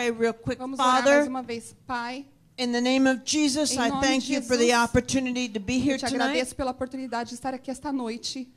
pray real quick, Vamos orar mais uma vez, Pai. In the name of Jesus, Em I nome de you for the Jesus, opportunity to be here Eu te tonight. agradeço pela oportunidade de estar aqui esta noite.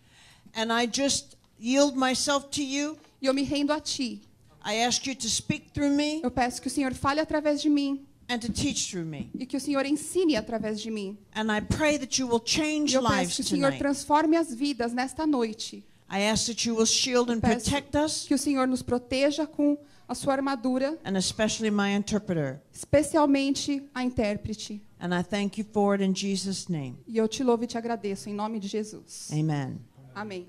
And I just yield myself to you. E eu me rendo a Ti. I ask you to speak through me Eu peço que o Senhor fale através de mim and to teach through me. e que o Senhor ensine através de mim. And I pray that you will change E eu peço que o Senhor transforme as vidas nesta noite. I ask that you will shield and Peço protect us. que o Senhor nos proteja com a sua armadura. And especially my interpreter. Especialmente a intérprete. And I thank you for it in Jesus name. E eu te louvo e te agradeço em nome de Jesus. Amen. Amém.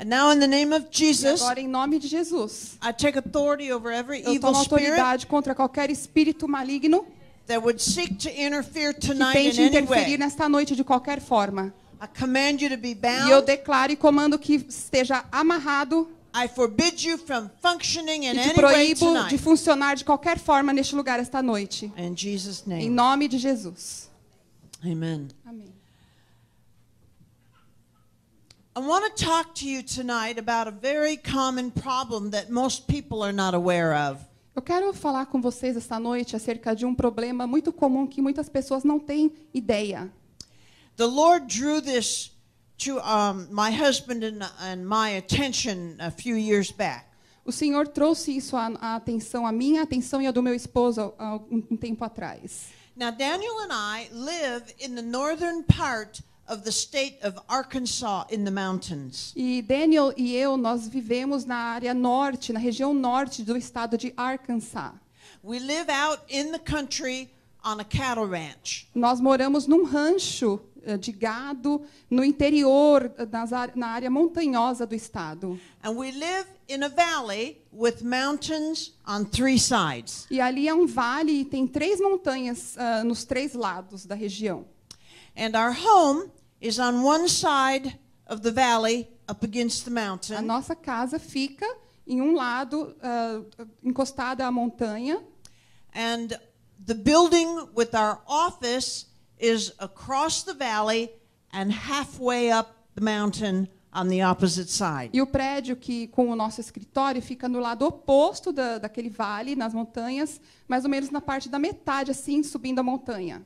And now in the name of Jesus, e agora em nome de Jesus. I take authority over every eu tomo autoridade contra qualquer espírito maligno. That would seek to interfere tonight que tente interferir nesta noite de qualquer forma. I command you to be bound. E eu declaro e comando que esteja amarrado e te proíbo de funcionar de qualquer forma neste lugar esta noite. Em nome de Jesus. Amém. Amém. I want to talk to you tonight about a very common problem that most people are not aware of. Eu quero falar com vocês esta noite acerca de um problema muito comum que muitas pessoas não têm ideia. The Lord drew this to um, my husband and, and my attention a few years back. O Senhor trouxe isso à, à atenção, à minha atenção e à do meu esposo há um, um tempo atrás. Now Daniel and I live in the northern part of the state of Arkansas in the mountains. E Daniel e eu nós vivemos na área norte, na região norte do estado de Arkansas. We live out in the country on a cattle ranch. Nós moramos num rancho eh, de gado no interior, eh, nas, na área montanhosa do estado. E ali é um vale e tem três montanhas uh, nos três lados da região. And our home is on one side of the valley up against the mountain. A nossa casa fica em um lado uh, encostada à montanha. And the building with our office is across the valley and halfway up the mountain on the opposite side. E o prédio que com o nosso escritório fica no lado oposto da, daquele vale nas montanhas, mais ou menos na parte da metade assim subindo a montanha.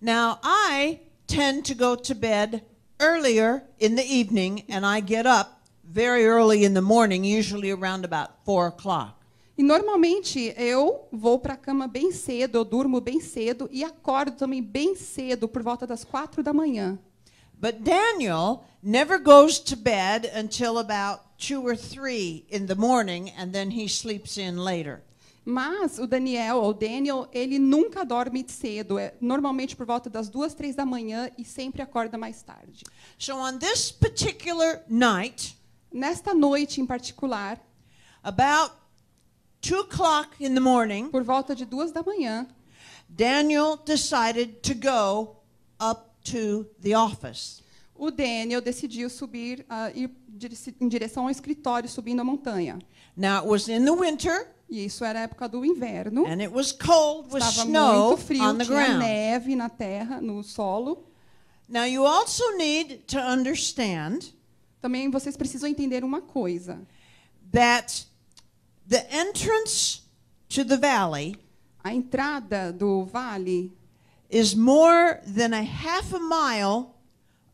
Now I tend to go to bed earlier in the evening and I get up very early in the morning, usually around about 4 o'clock. E normalmente eu vou para a cama bem cedo, eu durmo bem cedo e acordo também bem cedo, por volta das quatro da manhã. But Daniel never goes to bed until about two or three in the morning, and then he sleeps in later. Mas o Daniel, ou Daniel, ele nunca dorme cedo, é normalmente por volta das duas, três da manhã e sempre acorda mais tarde. So on this particular night, nesta noite em particular, about 2 o'clock in the morning, por volta de duas da manhã, Daniel decided to go up to the office. O Daniel decidiu subir uh, ir em direção ao escritório subindo a montanha. Now it was in the winter. E isso era a época do inverno. And it was cold with Estava snow muito frio, on the tinha ground. neve na terra, no solo. Now you also need to understand. Também vocês precisam entender uma coisa. That The entrance to the valley a entrada do vale is more than a half a mile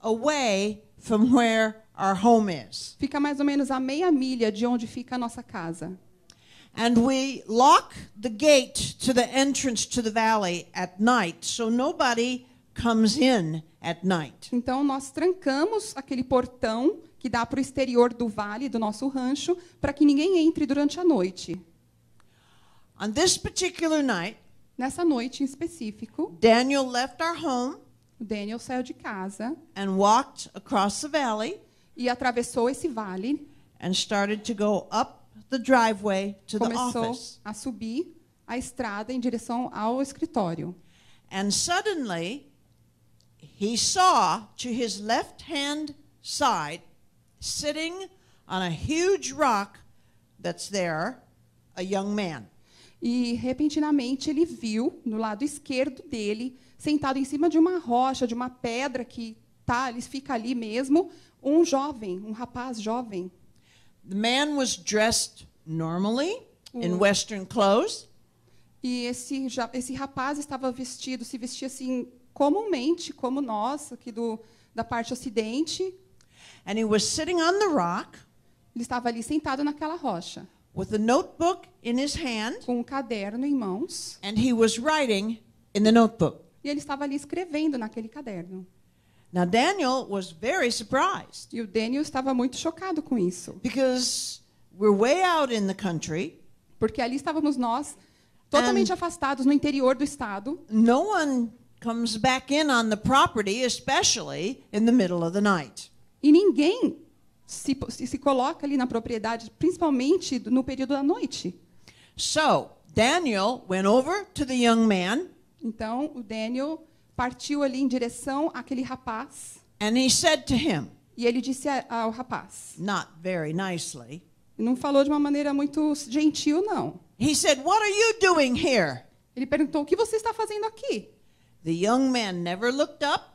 away from where our home is. Fica mais ou menos a meia milha de onde fica a nossa casa. And we lock the gate to the entrance to the valley at night so nobody comes in at night. Então nós trancamos aquele portão que dá para o exterior do vale, do nosso rancho, para que ninguém entre durante a noite. On this particular night, Nessa noite em específico, Daniel left our home Daniel saiu de casa and walked across the valley e atravessou esse vale and started to go up the driveway to começou the office. a subir a estrada em direção ao escritório. And suddenly he saw to his left hand side sitting on a huge rock that's there, a young man. E repentinamente ele viu no lado esquerdo dele, sentado em cima de uma rocha, de uma pedra que tá, ele fica ali mesmo, um jovem, um rapaz jovem. The man was dressed normally um. in western clothes. E esse, esse rapaz estava vestido, se vestia assim comumente, como nós aqui do da parte ocidente. And he was sitting on the rock. Ele estava ali sentado naquela rocha. With a notebook in his hand. Com um caderno em mãos. And he was writing in the notebook. E ele estava ali escrevendo naquele caderno. Now Daniel was very surprised. E o Daniel estava muito chocado com isso. Because we're way out in the country. Porque ali estávamos nós totalmente afastados no interior do estado. No one comes back in on the property especially in the middle of the night. E ninguém se, se coloca ali na propriedade, principalmente no período da noite. So, Daniel went over to the young man. Então, o Daniel partiu ali em direção àquele rapaz. And he said to him. E ele disse ao rapaz. Not very nicely. Não falou de uma maneira muito gentil, não. He said, "What are you doing here?" Ele perguntou: "O que você está fazendo aqui?" The young man never looked up.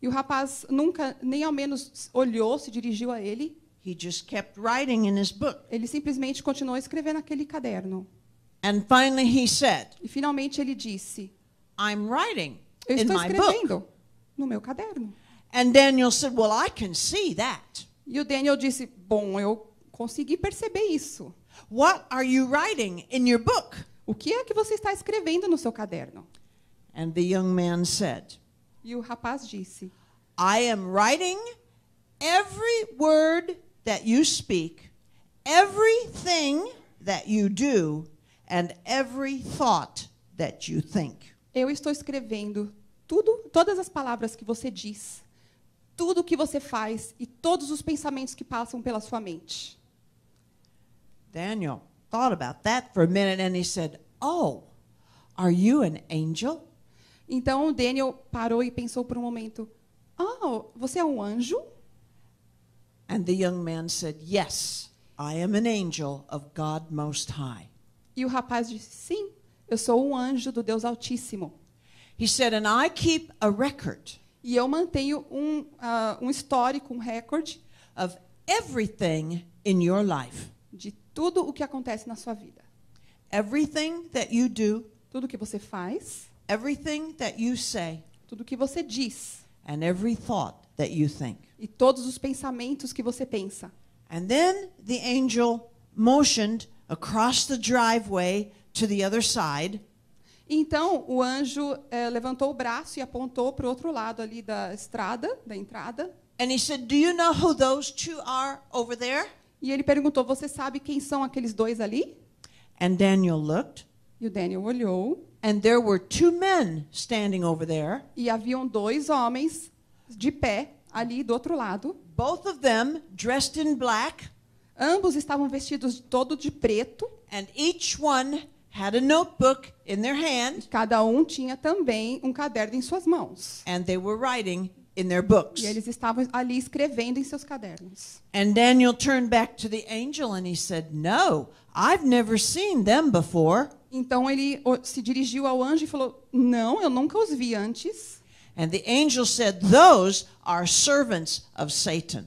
E o rapaz nunca, nem ao menos, olhou, se dirigiu a ele. He just kept writing in his book. Ele simplesmente continuou escrevendo naquele caderno. And finally he said, e finalmente ele disse: I'm writing Eu estou in escrevendo my book. no meu caderno. And Daniel said, well, I can see that. E o Daniel disse: Bom, eu consegui perceber isso. What are you writing in your book? O que é que você está escrevendo no seu caderno? And the young man said, e o rapaz disse: I am writing every word that you speak, everything that you do, and every thought that you think. Eu estou escrevendo tudo, todas as palavras que você diz, tudo o que você faz e todos os pensamentos que passam pela sua mente. Daniel thought about that for a minute and he said, "Oh, are you an angel?" Então o Daniel parou e pensou por um momento: "Oh, você é um anjo?" And the young man said, "Yes, I am an angel of God Most High." E o rapaz disse: "Sim, eu sou um anjo do Deus Altíssimo." He said, "And I keep a record." E eu mantenho um, uh, um histórico, um recorde of everything in your life. De tudo o que acontece na sua vida. Everything that you do, tudo que você faz, Everything that you say tudo que você diz and every thought that you think. e todos os pensamentos que você pensa. And then the angel motioned across the driveway to the other side. Então o anjo eh, levantou o braço e apontou para o outro lado ali da estrada, da entrada. And he said, "Do you know who those two are over there?" E ele perguntou: "Você sabe quem são aqueles dois ali?" And Daniel looked. E o Daniel olhou. And there were two men standing over there. E haviam dois homens de pé ali do outro lado. Both of them dressed in black. Ambos estavam vestidos todo de preto. And each one had a notebook in their hand. E cada um tinha também um caderno em suas mãos. And they were writing in their books. E eles estavam ali escrevendo em seus cadernos. And Daniel turned back to the angel and he said, "No, I've never seen them before." Então ele se dirigiu ao anjo e falou: "Não, eu nunca os vi antes." And the angel said, "Those are servants of Satan."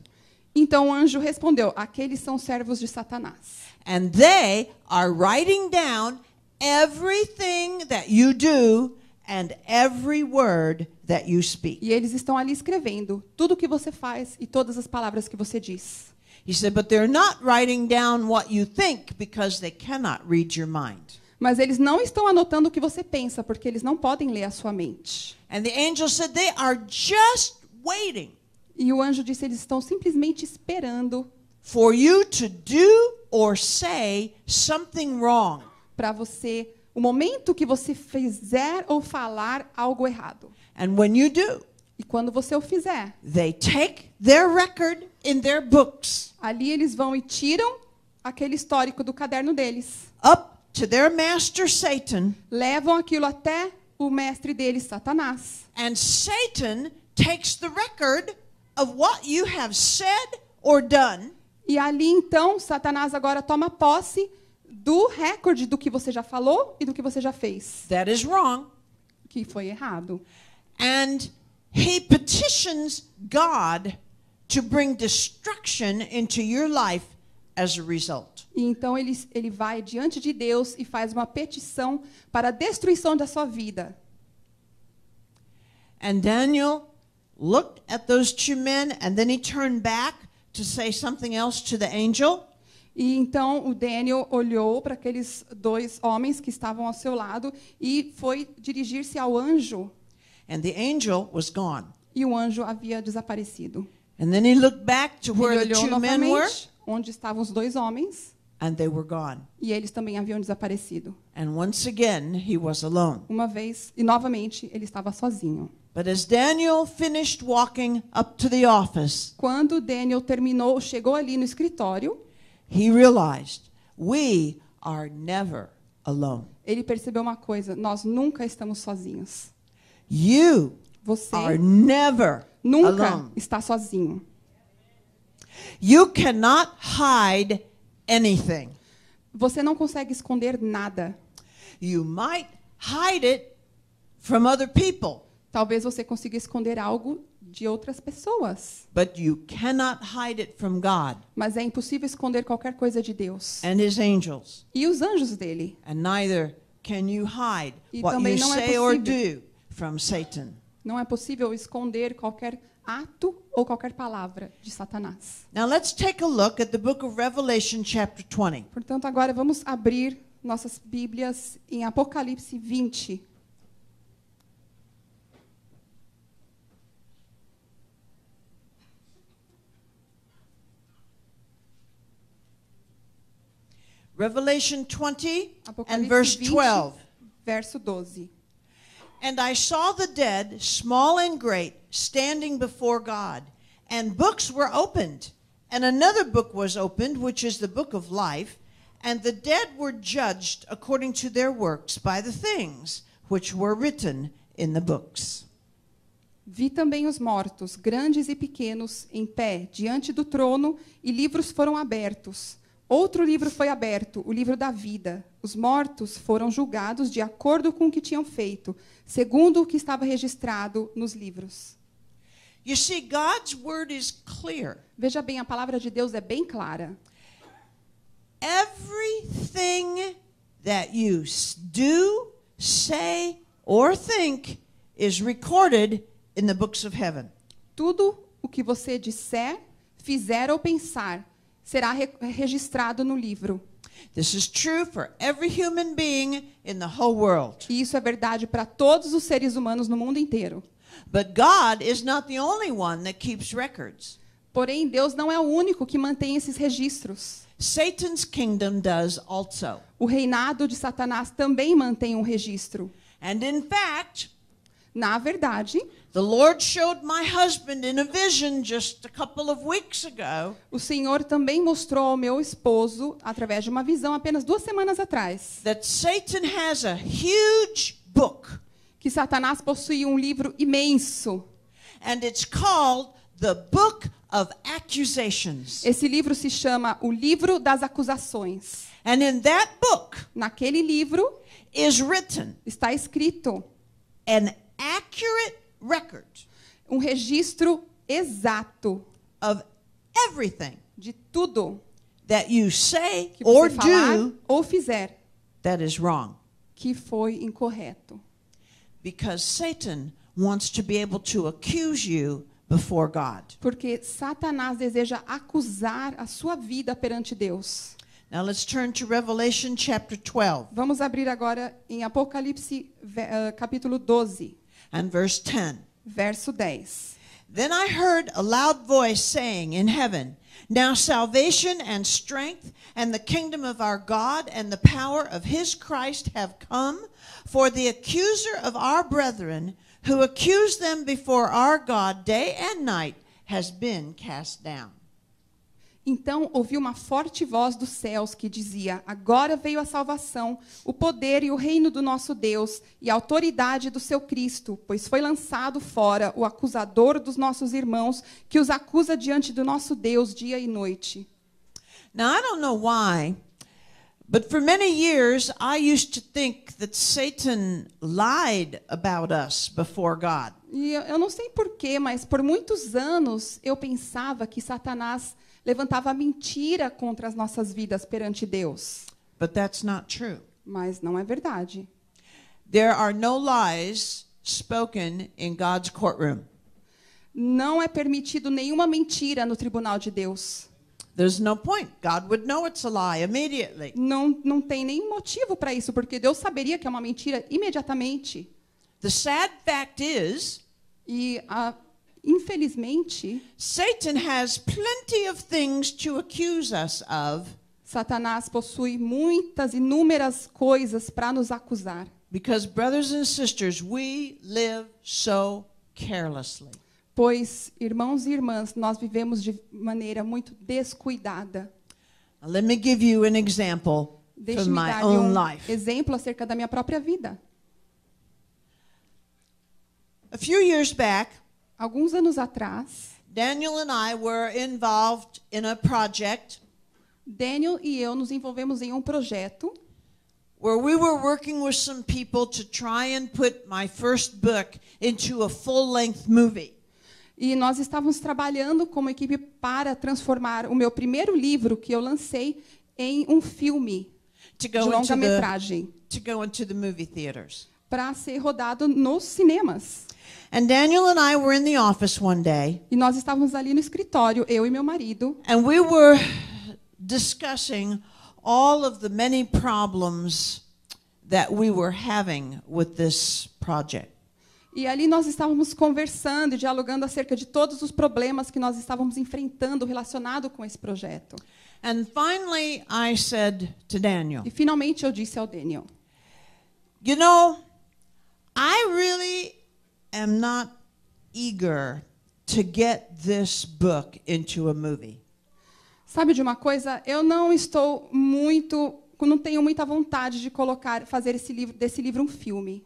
Então o anjo respondeu: "Aqueles são servos de Satanás." And they are writing down everything that you do and every word that you speak. E eles estão ali escrevendo tudo o que você faz e todas as palavras que você diz. He said, but they're not writing down what you think because they cannot read your mind. Mas eles não estão anotando o que você pensa porque eles não podem ler a sua mente. And the angel said they are just waiting. E o anjo disse eles estão simplesmente esperando for you to do or say something wrong. Para você o momento que você fizer ou falar algo errado. And when you do, e quando você o fizer, they take their record in their books. Ali eles vão e tiram aquele histórico do caderno deles. Up to their master Satan. Levam aquilo até o mestre deles, Satanás. And Satan takes the record of what you have said or done. E ali então Satanás agora toma posse do recorde do que você já falou e do que você já fez. That is wrong. Que foi errado. And he petitions God to bring destruction into your life as a result. E então ele ele vai diante de Deus e faz uma petição para a destruição da sua vida. And Daniel looked at those two men and then he turned back to say something else to the angel. E então o Daniel olhou para aqueles dois homens que estavam ao seu lado e foi dirigir-se ao anjo And the angel was gone. E o anjo havia desaparecido. And then he looked back to where Ele olhou the two men were. Onde estavam os dois homens. And they were gone. E eles também haviam desaparecido. And once again he was alone. Uma vez e novamente ele estava sozinho. But as Daniel finished walking up to the office, quando Daniel terminou, chegou ali no escritório, he realized we are never alone. Ele percebeu uma coisa, nós nunca estamos sozinhos. You você nunca alone. está sozinho. You cannot hide anything. Você não consegue esconder nada. You might hide it from other people. Talvez você consiga esconder algo de outras pessoas. But you cannot hide it from God. Mas é impossível esconder qualquer coisa de Deus. And his angels. E os anjos dele. And neither can you hide e what you é say é or do. Não é possível esconder qualquer ato ou qualquer palavra de Satanás. Now let's take a look at the book of Revelation chapter 20. Portanto, agora vamos abrir nossas Bíblias em Apocalipse 20. Revelation 20 and verse 20, Verso 12. And I saw the dead, small and great, standing before God, and books were opened. And another book was opened, which is the book of life. And the dead were judged according to their works by the things which were written in the books. Vi também os mortos, grandes e pequenos, em pé, diante do trono, e livros foram abertos. Outro livro foi aberto, o livro da vida. Os mortos foram julgados de acordo com o que tinham feito, segundo o que estava registrado nos livros. You see, God's word is clear. Veja bem, a palavra de Deus é bem clara. Everything that you do, say or think is recorded in the books of heaven. Tudo o que você disser, fizer ou pensar será re registrado no livro. This is true for every human being in the whole world. Isso é verdade para todos os seres humanos no mundo inteiro. But God is not the only one that keeps records. Porém, Deus não é o único que mantém esses registros. Satan's kingdom does also. O reinado de Satanás também mantém um registro. And in fact, na verdade, o Senhor também mostrou ao meu esposo através de uma visão apenas duas semanas atrás. That Satan has a huge book. Que Satanás possui um livro imenso. And it's called the book of accusations. Esse livro se chama O Livro das Acusações. And in that book, naquele livro, is written, está escrito, an accurate record. Um registro exato of everything de tudo that you say que or falar do ou fizer that is wrong. que foi incorreto. Because Satan wants to be able to accuse you before God. Porque Satanás deseja acusar a sua vida perante Deus. Now let's turn to Revelation chapter 12. Vamos abrir agora em Apocalipse eh, capítulo 12. And verse 10. Verso 10. Then I heard a loud voice saying in heaven, Now salvation and strength and the kingdom of our God and the power of his Christ have come, for the accuser of our brethren, who accused them before our God day and night, has been cast down. Então ouvi uma forte voz dos céus que dizia: Agora veio a salvação, o poder e o reino do nosso Deus e a autoridade do seu Cristo, pois foi lançado fora o acusador dos nossos irmãos, que os acusa diante do nosso Deus dia e noite. Now I don't know why, but for many years I used to think that Satan lied about us before God. E eu não sei porquê, mas por muitos anos eu pensava que Satanás levantava mentira contra as nossas vidas perante Deus. But that's not true. Mas não é verdade. There are no lies spoken in God's courtroom. Não é permitido nenhuma mentira no tribunal de Deus. There's no point. God would know it's a lie immediately. Não não tem nem motivo para isso, porque Deus saberia que é uma mentira imediatamente. The sad fact is, e a infelizmente, Satan has plenty of things to accuse us of. Satanás possui muitas inúmeras coisas para nos acusar. Because brothers and sisters, we live so carelessly. Pois irmãos e irmãs, nós vivemos de maneira muito descuidada. Let me give you an example Deixe-me dar um life. exemplo acerca da minha própria vida. A few years back, Alguns anos atrás, Daniel and I were involved in a project Daniel e eu nos envolvemos em um projeto where we were working with some people to try and put my first book into a full-length movie. E nós estávamos trabalhando como equipe para transformar o meu primeiro livro que eu lancei em um filme de longa-metragem. Para ser rodado nos cinemas. And Daniel and I were in the office one day. E nós estávamos ali no escritório, eu e meu marido. And we were discussing all of the many problems that we were having with this project. E ali nós estávamos conversando e dialogando acerca de todos os problemas que nós estávamos enfrentando relacionado com esse projeto. And finally I said to Daniel. E finalmente eu disse ao Daniel. You know, I really am not eager to get this book into a movie. Sabe de uma coisa? Eu não estou muito, não tenho muita vontade de colocar, fazer esse livro, desse livro um filme.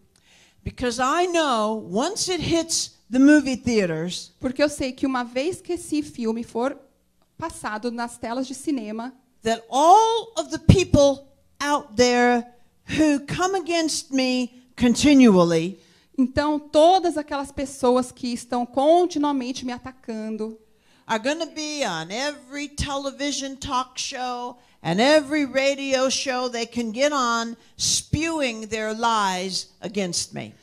Because I know once it hits the movie theaters, porque eu sei que uma vez que esse filme for passado nas telas de cinema, that all of the people out there who come against me continually então, todas aquelas pessoas que estão continuamente me atacando are going to be on every television talk show and every radio show they can get on spewing their lies against me.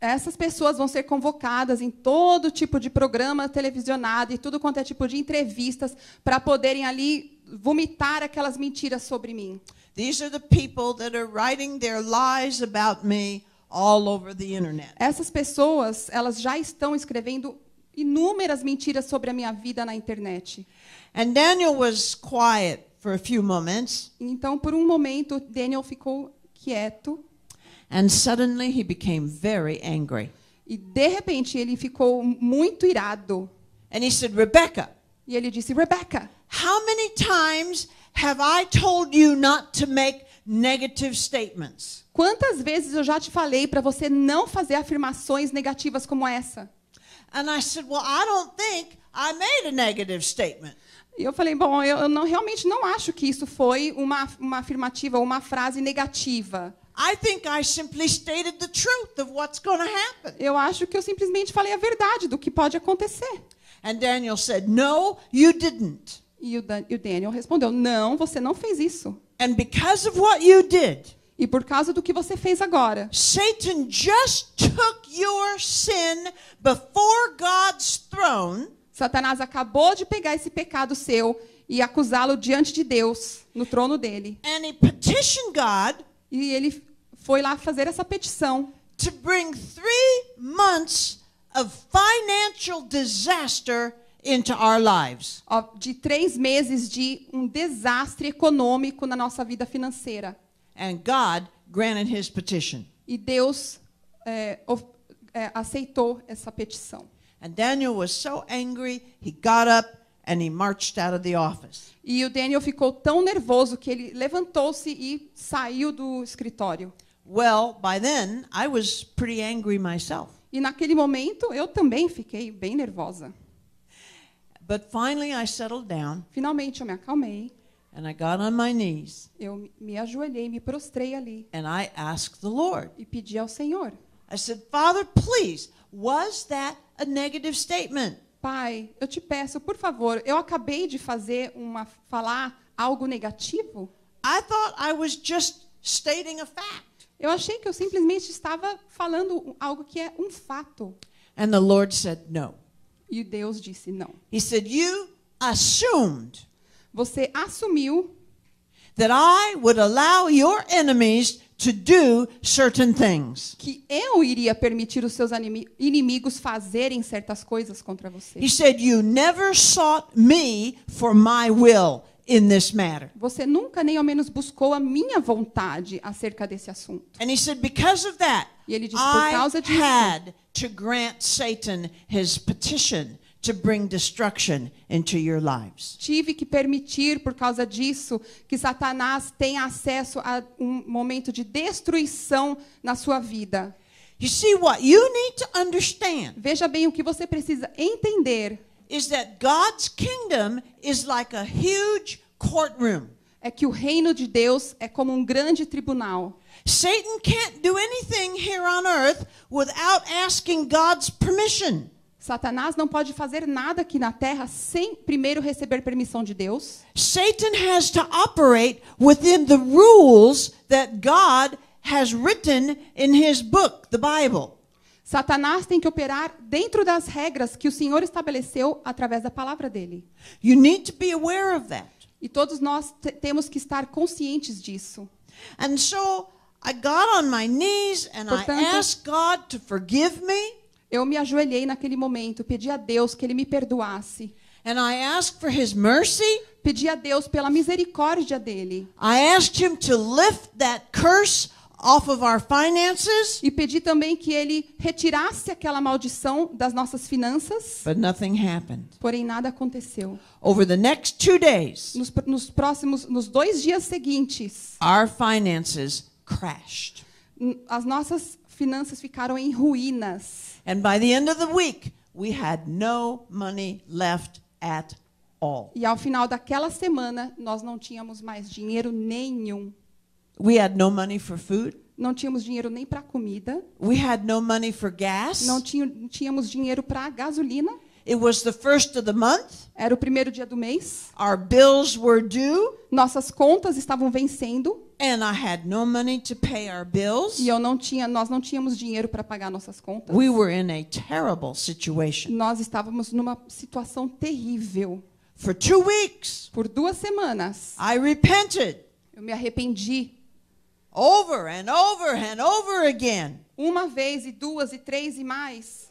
Essas pessoas vão ser convocadas em todo tipo de programa televisionado e tudo quanto é tipo de entrevistas para poderem ali vomitar aquelas mentiras sobre mim. These are the people that are writing their lies about me all over the internet. Essas pessoas, elas já estão escrevendo inúmeras mentiras sobre a minha vida na internet. And Daniel was quiet for a few moments. Então, por um momento, Daniel ficou quieto. And suddenly he became very angry. E de repente ele ficou muito irado. And he said, Rebecca. E ele disse, Rebecca. How many times have I told you not to make negative statements. Quantas vezes eu já te falei para você não fazer afirmações negativas como essa? And I said, well, I don't think I made a negative statement. E eu falei, bom, eu, não, realmente não acho que isso foi uma, uma afirmativa, uma frase negativa. Eu acho que eu simplesmente falei a verdade do que pode acontecer. And Daniel said, "No, you didn't." E e o Daniel respondeu, não, você não fez isso. And because of what you did, e por causa do que você fez agora. Satan just took your sin before God's throne. Satanás acabou de pegar esse pecado seu e acusá-lo diante de Deus, no trono dele. And he petitioned God. E ele foi lá fazer essa petição. To bring three months of financial disaster into our lives. De três meses de um desastre econômico na nossa vida financeira. And God granted his petition. E Deus é, é, aceitou essa petição. And Daniel was so angry, he got up and he marched out of the office. E o Daniel ficou tão nervoso que ele levantou-se e saiu do escritório. Well, by then I was pretty angry myself. E naquele momento eu também fiquei bem nervosa. But finally I settled down. Finalmente eu me acalmei. And I got on my knees. Eu me ajoelhei, me prostrei ali. And I asked the Lord. E pedi ao Senhor. I said, "Father, please, was that a negative statement?" Pai, eu te peço, por favor, eu acabei de fazer uma falar algo negativo? I thought I was just stating a fact. Eu achei que eu simplesmente estava falando algo que é um fato. And the Lord said no. E Deus disse não. He said, "You assumed Você assumiu that I would allow your enemies to do certain things." que eu iria permitir os seus inimigos fazerem certas coisas contra você. He said, "You never sought me for my will in this matter. Você nunca nem ao menos buscou a minha vontade acerca desse assunto. And he said, because of that, e ele disse por causa disso, I had to grant Satan his petition to bring destruction into your lives. Tive que permitir por causa disso que Satanás tenha acesso a um momento de destruição na sua vida. You see what you need to understand. Veja bem o que você precisa entender is that God's kingdom is like a huge courtroom. É que o reino de Deus é como um grande tribunal. Satan can't do anything here on earth without asking God's permission. Satanás não pode fazer nada aqui na terra sem primeiro receber permissão de Deus. Satan has to operate within the rules that God has written in his book, the Bible. Satanás tem que operar dentro das regras que o Senhor estabeleceu através da palavra dele. You need to be aware of that. E todos nós temos que estar conscientes disso. And so I got on my knees and Portanto, I asked God to forgive me. Eu me ajoelhei naquele momento, pedi a Deus que ele me perdoasse. And I asked for his mercy. Pedi a Deus pela misericórdia dele. I asked him to lift that curse off of our finances. E pedi também que ele retirasse aquela maldição das nossas finanças. But nothing happened. Porém nada aconteceu. Over the next two days. Nos, nos próximos nos dois dias seguintes. Our finances crashed. As nossas finanças ficaram em ruínas. And by the end of the week, we had no money left at all. E ao final daquela semana, nós não tínhamos mais dinheiro nenhum. We had no money for food. Não tínhamos dinheiro nem para comida. We had no money for gas. Não tínhamos dinheiro para gasolina. It was the first of the month. Era o primeiro dia do mês. Our bills were due. Nossas contas estavam vencendo. And I had no money to pay our bills. E eu não tinha, nós não tínhamos dinheiro para pagar nossas contas. We were in a terrible situation. Nós estávamos numa situação terrível. For two weeks. Por duas semanas. I repented. Eu me arrependi. Over and over and over again. Uma vez e duas e três e mais.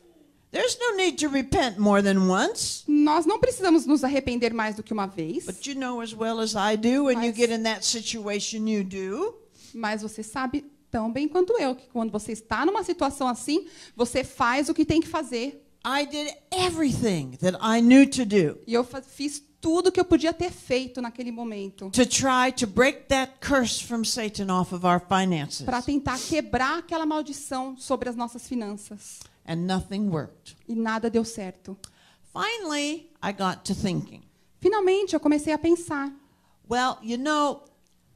There's no need to repent more than once. Nós não precisamos nos arrepender mais do que uma vez. But you know as well as I do when mas, you get in that situation you do. Mas você sabe tão bem quanto eu que quando você está numa situação assim, você faz o que tem que fazer. I did everything that I knew to do. E eu fiz tudo que eu podia ter feito naquele momento. Para tentar quebrar aquela maldição sobre as nossas finanças. E nada deu certo. Finally, I got to thinking. Finalmente eu comecei a pensar. Well, you know,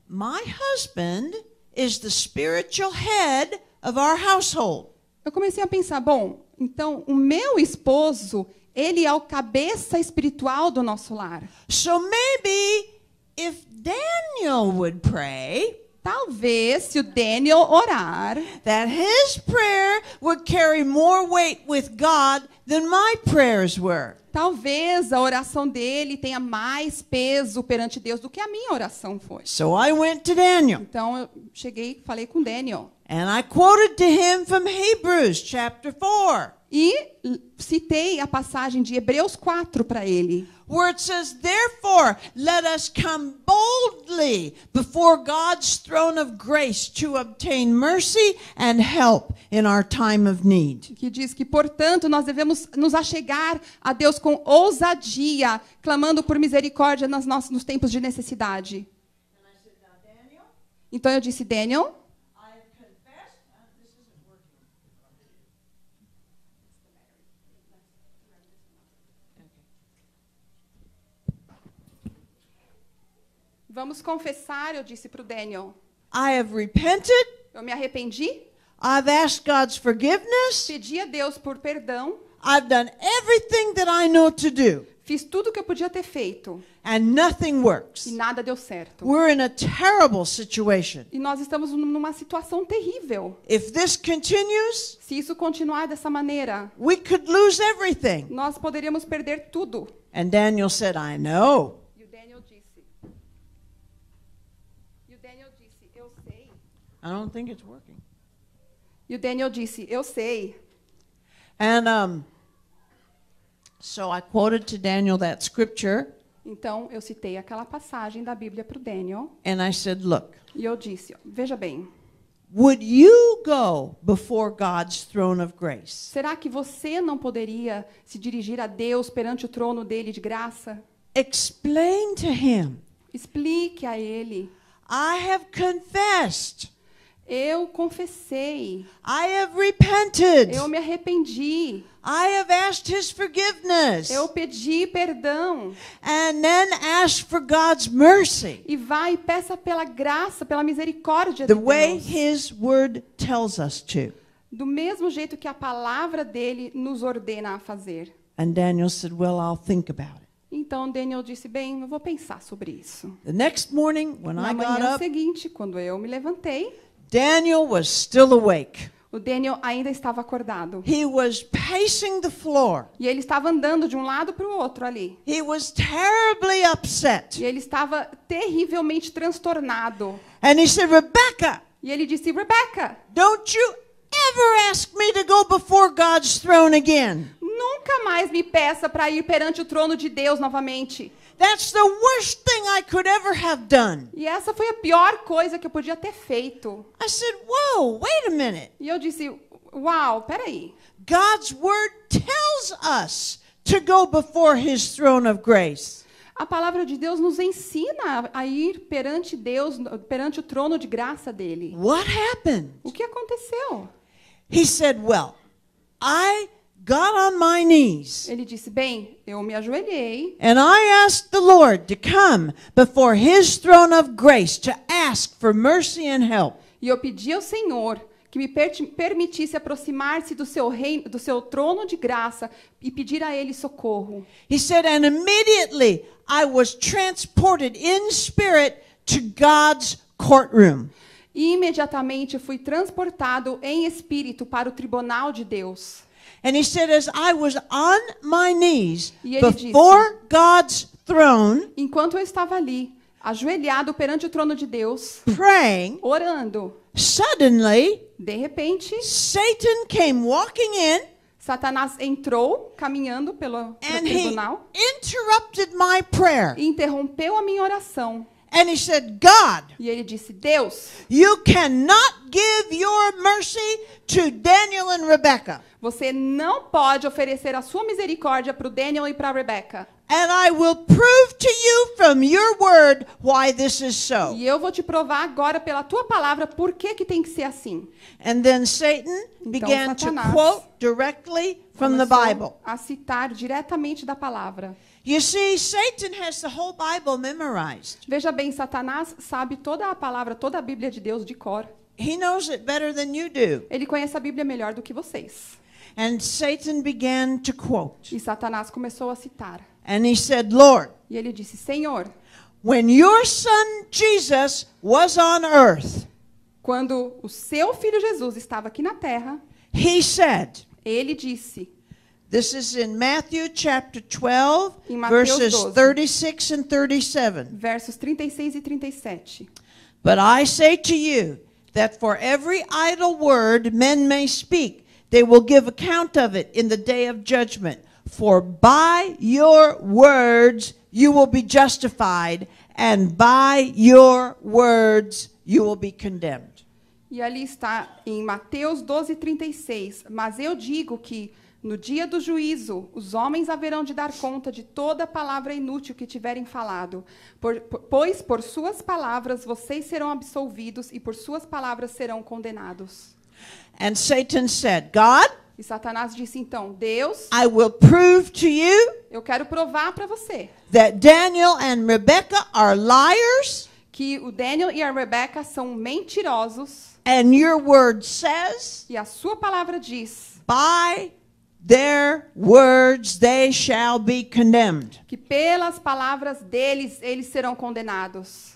my husband is the spiritual head of our household. Eu comecei a pensar, bom, então o meu esposo ele é o cabeça espiritual do nosso lar. So maybe if Daniel would pray, talvez se o Daniel orar, that his prayer would carry more weight with God than my prayers were. Talvez a oração dele tenha mais peso perante Deus do que a minha oração foi. So I went to Daniel. Então eu cheguei, falei com Daniel. And I quoted to him from Hebrews chapter 4. E citei a passagem de Hebreus 4 para ele. Where it says, therefore, let us come boldly before God's throne of grace to obtain mercy and help in our time of need. Que diz que, portanto, nós devemos nos achegar a Deus com ousadia, clamando por misericórdia nas nossas, nos tempos de necessidade. Então, então eu disse, Daniel. Vamos confessar, eu disse para o Daniel. I have repented. Eu me arrependi. I've asked God's forgiveness. Pedi a Deus por perdão. I've done everything that I know to do. Fiz tudo o que eu podia ter feito. And nothing works. E nada deu certo. We're in a terrible situation. E nós estamos numa situação terrível. If this continues, se isso continuar dessa maneira, we could lose everything. Nós poderíamos perder tudo. And Daniel said, "I know." I don't think it's working. E o Daniel disse, eu sei. And um, so I quoted to Daniel that scripture. Então eu citei aquela passagem da Bíblia para o Daniel. And I said, look. E eu disse, veja bem. Would you go before God's throne of grace? Será que você não poderia se dirigir a Deus perante o trono dele de graça? Explain to him. Explique a ele. I have confessed. Eu confessei. I have repented. Eu me arrependi. I have asked his forgiveness. Eu pedi perdão. And then ask for God's mercy. E vai e peça pela graça, pela misericórdia The de Deus. way his word tells us to. Do mesmo jeito que a palavra dele nos ordena a fazer. And Daniel said, "Well, I'll think about it." Então Daniel disse: "Bem, eu vou pensar sobre isso." The next morning, when Na I manhã got up, seguinte, quando eu me levantei, Daniel was still awake. O Daniel ainda estava acordado. He was pacing the floor. E ele estava andando de um lado para o outro ali. He was terribly upset. E ele estava terrivelmente transtornado. And he said, Rebecca. E ele disse, Rebecca. Don't you ever ask me to go before God's throne again. Nunca mais me peça para ir perante o trono de Deus novamente. That's the worst thing I could ever have done. E essa foi a pior coisa que eu podia ter feito. I said, "Whoa, wait a minute." E eu disse, "Uau, peraí." God's word tells us to go before his throne of grace. A palavra de Deus nos ensina a ir perante Deus, perante o trono de graça dele. What happened? O que aconteceu? He said, "Well, I got on my knees. Ele disse: "Bem, eu me ajoelhei." And I asked the Lord to come before his throne of grace to ask for mercy and help. E eu pedi ao Senhor que me permitisse aproximar-se do seu reino, do seu trono de graça e pedir a ele socorro. He said and immediately I was transported in spirit to God's courtroom. E imediatamente fui transportado em espírito para o tribunal de Deus. And he said, as I was on my knees before disse, God's throne, enquanto eu estava ali, ajoelhado perante o trono de Deus, praying, orando, suddenly, de repente, Satan came walking in. Satanás entrou caminhando pelo, pelo tribunal. Interrupted my prayer. E interrompeu a minha oração. And he said, God, e ele disse, Deus, you cannot give your mercy to Daniel and Rebecca. Você não pode oferecer a sua misericórdia para o Daniel e para Rebecca. E eu vou te provar agora pela tua palavra por que que tem que ser assim. And then Satan então, began Satanás to quote directly from the Bible. A citar diretamente da palavra. You see, Satan has the whole Bible memorized. Veja bem, Satanás sabe toda a palavra, toda a Bíblia de Deus de cor. He knows it better than you do. Ele conhece a Bíblia melhor do que vocês. And Satan began to quote. E Satanás começou a citar. And he said, Lord, e ele disse, Senhor, when your son Jesus was on earth, quando o seu filho Jesus estava aqui na terra, he said, ele disse, This is in Matthew chapter 12, verses 12, 36 and 37. Versos 36 e 37. But I say to you that for every idle word men may speak, they will give account of it in the day of judgment. For by your words you will be justified, and by your words you will be condemned. E ali está em Mateus seis. mas eu digo que No dia do juízo, os homens haverão de dar conta de toda palavra inútil que tiverem falado, por, pois por suas palavras vocês serão absolvidos e por suas palavras serão condenados. And Satan said, God, e Satanás disse então, Deus, I will prove to you eu quero provar para você that Daniel and Rebecca are liars, que o Daniel e a Rebecca são mentirosos. And your word says, e a sua palavra diz, by their words they shall be condemned. Que pelas palavras deles eles serão condenados.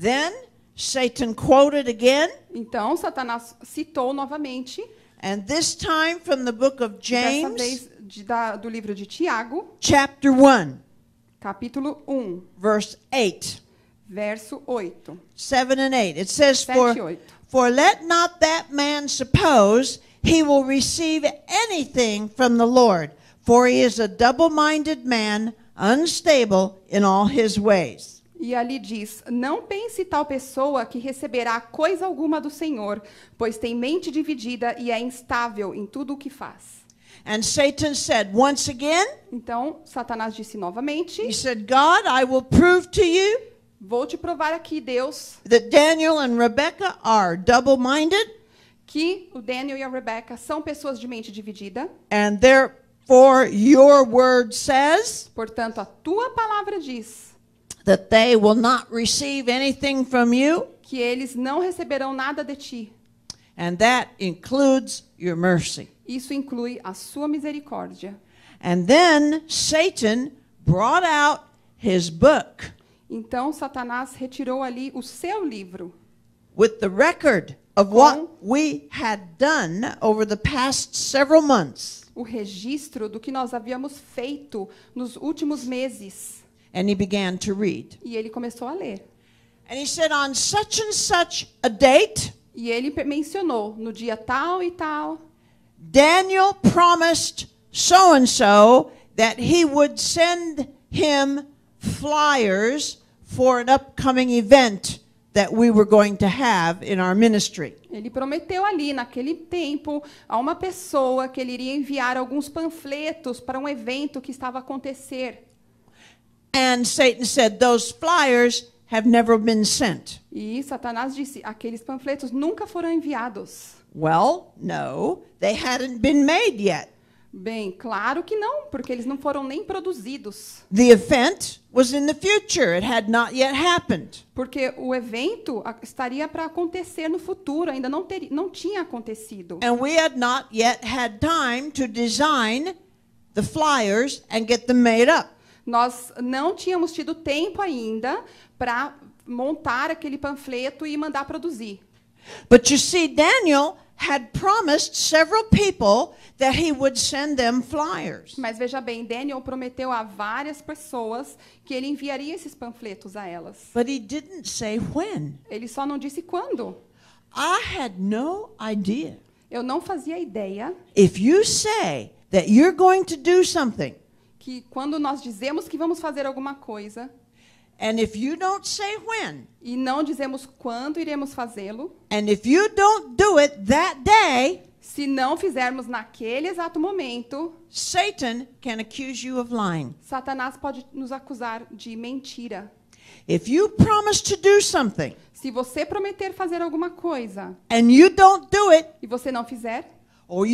Then Satan quoted again. Então Satanás citou novamente. And this time from the book of James. Dessa vez de, da, do livro de Tiago. Chapter 1. Capítulo 1. Verse 8. Verso 8. 7 and 8. It says 7 for 8. for let not that man suppose he will receive anything from the Lord, for he is a double-minded man, unstable in all his ways. E ali diz: Não pense tal pessoa que receberá coisa alguma do Senhor, pois tem mente dividida e é instável em tudo o que faz. And Satan said once again. Então Satanás disse novamente. He said, God, I will prove to you. Vou te provar aqui, Deus. That Daniel and Rebecca are double-minded que o Daniel e a Rebecca são pessoas de mente dividida. And therefore your word says, portanto a tua palavra diz, that they will not receive anything from you, que eles não receberão nada de ti. And that includes your mercy. Isso inclui a sua misericórdia. And then Satan brought out his book. Então Satanás retirou ali o seu livro. With the record of what we had done over the past several months. O registro do que nós havíamos feito nos últimos meses. And he began to read. E ele começou a ler. And he said on such and such a date. E ele mencionou no dia tal e tal. Daniel promised so and so that he would send him flyers for an upcoming event that we were going to have in our ministry. Ele prometeu ali naquele tempo a uma pessoa que ele iria enviar alguns panfletos para um evento que estava a acontecer. And Satan said those flyers have never been sent. E Satanás disse: aqueles panfletos nunca foram enviados. Well, no, they hadn't been made yet. Bem, claro que não, porque eles não foram nem produzidos. The event was in the future. It had not yet happened. Porque o evento estaria para acontecer no futuro, ainda não ter, não tinha acontecido. And we had not yet had time to design the flyers and get them made up. Nós não tínhamos tido tempo ainda para montar aquele panfleto e mandar produzir. But you see Daniel had promised several people that he would send them flyers. Mas veja bem, Daniel prometeu a várias pessoas que ele enviaria esses panfletos a elas. But he didn't say when. Ele só não disse quando. I had no idea. Eu não fazia ideia. If you say that you're going to do something, que quando nós dizemos que vamos fazer alguma coisa, And if you don't say when, e não dizemos quando iremos fazê-lo. And if you don't do it that day, se não fizermos naquele exato momento, Satan can accuse you of lying. Satanás pode nos acusar de mentira. If you promise to do something, se você prometer fazer alguma coisa, and you don't do it, e você não fizer, Ou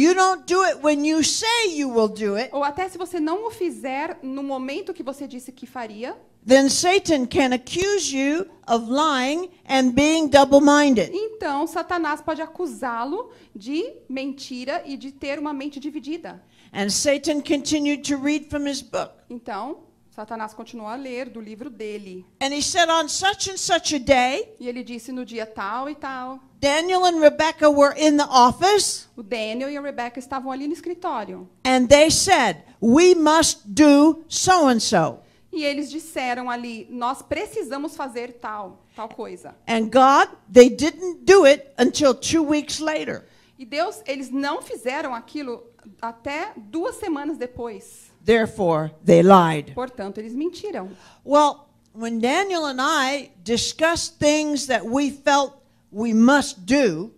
até se você não o fizer no momento que você disse que faria. Then Satan can accuse you of lying and being double-minded. Então Satanás pode acusá-lo de mentira e de ter uma mente dividida. And Satan continued to read from his book. Então Satanás continuou a ler do livro dele. And he said on such and such a day. E ele disse no dia tal e tal. Daniel and Rebecca were in the office. O Daniel e a Rebecca estavam ali no escritório. And they said, "We must do so and so." E eles disseram ali, nós precisamos fazer tal, tal coisa. And God, they didn't do it until two weeks later. E Deus, eles não fizeram aquilo até duas semanas depois. Therefore, they lied. Portanto, eles mentiram. Well, when Daniel and I discussed things that we felt we must do,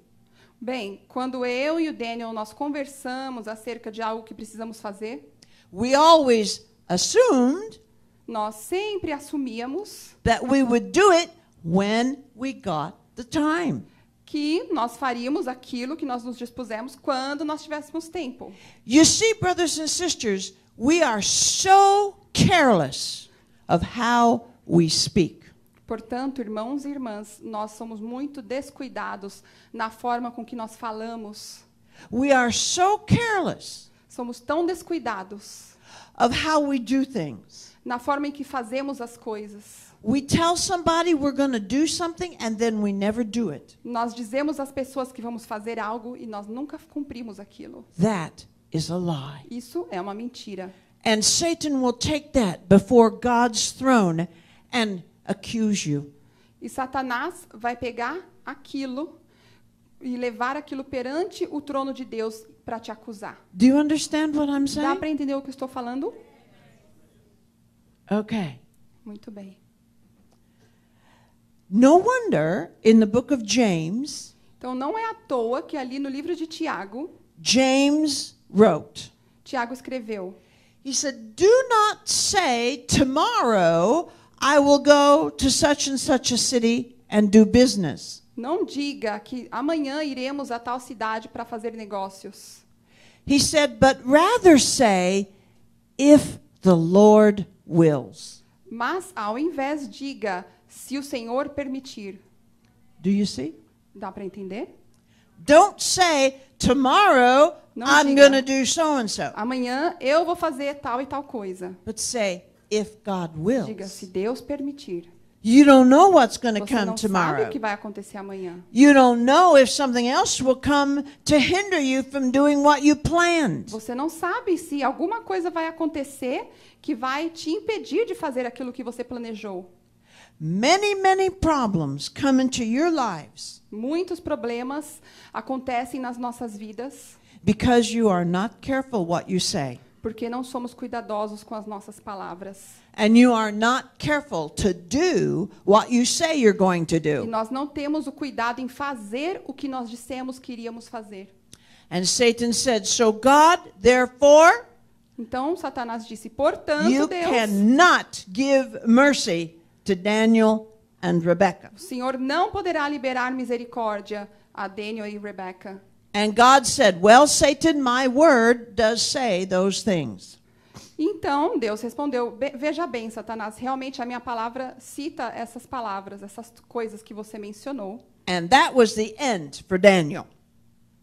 Bem, quando eu e o Daniel nós conversamos acerca de algo que precisamos fazer, we always assumed nós sempre assumíamos that we would do it when we got the time. Que nós faríamos aquilo que nós nos dispusemos quando nós tivéssemos tempo. You see, brothers and sisters, we are so careless of how we speak. Portanto, irmãos e irmãs, nós somos muito descuidados na forma com que nós falamos. We are so careless. Somos tão descuidados of how we do things na forma em que fazemos as coisas. Nós dizemos às pessoas que vamos fazer algo e nós nunca cumprimos aquilo. That is a lie. Isso é uma mentira. And Satan will take that before God's throne and accuse you. E Satanás vai pegar aquilo e levar aquilo perante o trono de Deus para te acusar. Do you understand what I'm saying? Dá para entender o que eu estou falando? Okay. Muito bem. No wonder in the book of James. Então não é à toa que ali no livro de Tiago. James wrote. Tiago escreveu. He said, "Do not say tomorrow I will go to such and such a city and do business." Não diga que amanhã iremos a tal cidade para fazer negócios. He said, "But rather say if the Lord wills. Mas ao invés diga se o Senhor permitir. Do you see? Dá para entender? Don't say tomorrow Não I'm going to do so and so. Amanhã eu vou fazer tal e tal coisa. But say if God wills. Diga se Deus permitir. You don't know what's going to come tomorrow. You don't know if something else will come to hinder you from doing what you planned. Você não sabe se alguma coisa vai acontecer que vai te impedir de fazer aquilo que você planejou. Many, many problems come into your lives. Muitos problemas acontecem nas nossas vidas. Because you are not careful what you say. Porque não somos cuidadosos com as nossas palavras. And you are not careful to do what you say you're going to do. E nós não temos o cuidado em fazer o que nós dissemos que iríamos fazer. And Satan said, "So God, therefore, Então Satanás disse: "Portanto, you Deus, cannot give mercy to Daniel and Rebecca." o Senhor não poderá liberar misericórdia a Daniel e Rebecca. And God said, "Well, Satan, my word does say those things." Então Deus respondeu: Veja bem, Satanás, realmente a minha palavra cita essas palavras, essas coisas que você mencionou. And that was the end for Daniel.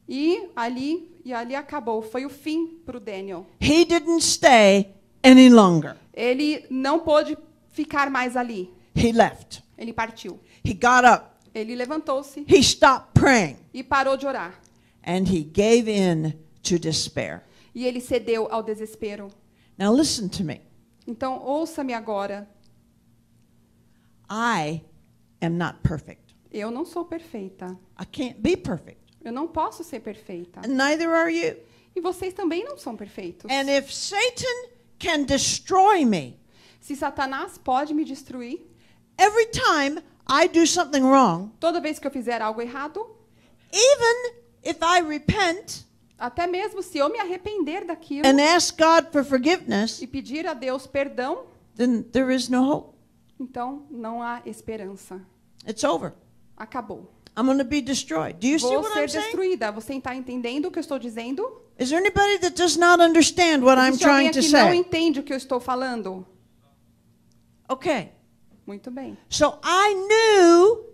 E ali e ali acabou, foi o fim para o Daniel. He didn't stay any longer. Ele não pôde ficar mais ali. He left. Ele partiu. He got up. Ele levantou-se. He stopped praying. E parou de orar. And he gave in to despair. E ele cedeu ao desespero. Now listen to me. Então ouça-me agora. I am not perfect. Eu não sou perfeita. I can't be perfect. Eu não posso ser perfeita. And neither are you. E vocês também não são perfeitos. And if Satan can destroy me. Se Satanás pode me destruir. Every time I do something wrong. Toda vez que eu fizer algo errado. Even if I repent. Até mesmo se eu me arrepender daquilo and ask God for forgiveness, e pedir a Deus perdão, then there is no hope. Então não há esperança. It's over. Acabou. I'm going to be destroyed. Do you Vou see what ser I'm destruída. Saying? Você está entendendo o que eu estou dizendo? Is there anybody that does not understand what I'm trying to say? não entende o que eu estou falando? Okay. Muito bem. So I knew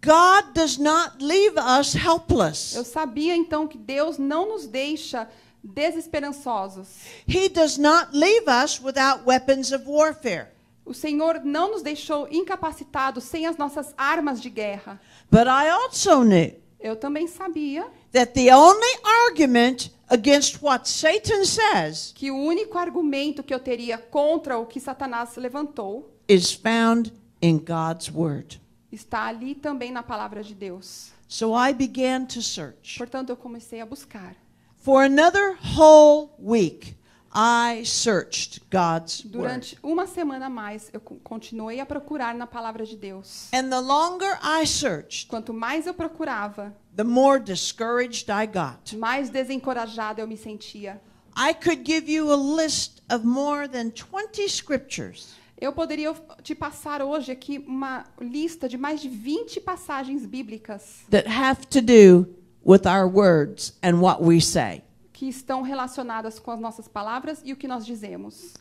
God does not leave us helpless. Eu sabia então que Deus não nos deixa desesperançosos. He does not leave us without weapons of warfare. O Senhor não nos deixou incapacitados sem as nossas armas de guerra. But I also knew Eu também sabia that the only argument against what Satan says que o único argumento que eu teria contra o que Satanás levantou is found in God's word está ali também na palavra de Deus. So I began to search. Portanto, eu comecei a buscar. For another whole week, I searched God's Durante word. uma semana mais, eu continuei a procurar na palavra de Deus. And the longer I searched, quanto mais eu procurava, the more discouraged I got. Mais desencorajada eu me sentia. I could give you a list of more than 20 scriptures. Eu poderia te passar hoje aqui uma lista de mais de 20 passagens bíblicas that have to do with our words and what we say. que estão relacionadas com as nossas palavras e o que nós dizemos.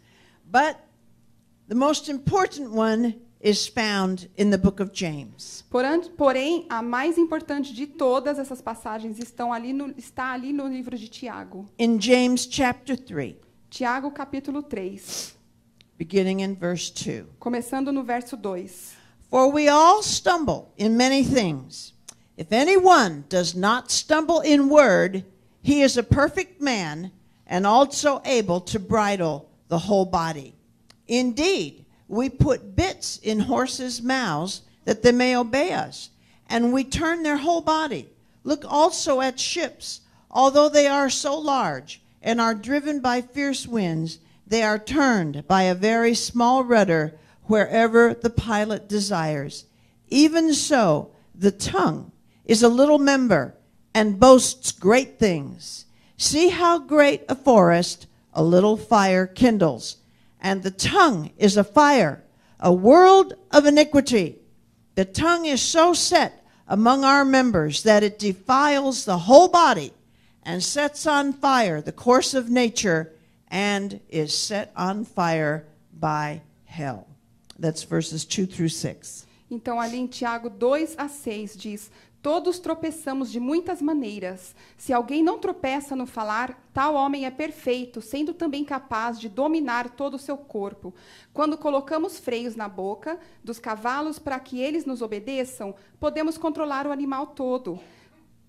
But the most important one is found in the book of James. Porém, a mais importante de todas essas passagens estão ali no, está ali no livro de Tiago. In James chapter 3. Tiago capítulo 3. beginning in verse 2. Começando no verso 2. For we all stumble in many things. If anyone does not stumble in word, he is a perfect man and also able to bridle the whole body. Indeed, we put bits in horses' mouths that they may obey us, and we turn their whole body. Look also at ships, although they are so large and are driven by fierce winds, they are turned by a very small rudder wherever the pilot desires. Even so, the tongue is a little member and boasts great things. See how great a forest a little fire kindles. And the tongue is a fire, a world of iniquity. The tongue is so set among our members that it defiles the whole body and sets on fire the course of nature and is set on fire by hell. That's verses 2 through 6. Então ali em Tiago 2 a 6 diz: Todos tropeçamos de muitas maneiras. Se alguém não tropeça no falar, tal homem é perfeito, sendo também capaz de dominar todo o seu corpo. Quando colocamos freios na boca dos cavalos para que eles nos obedeçam, podemos controlar o animal todo.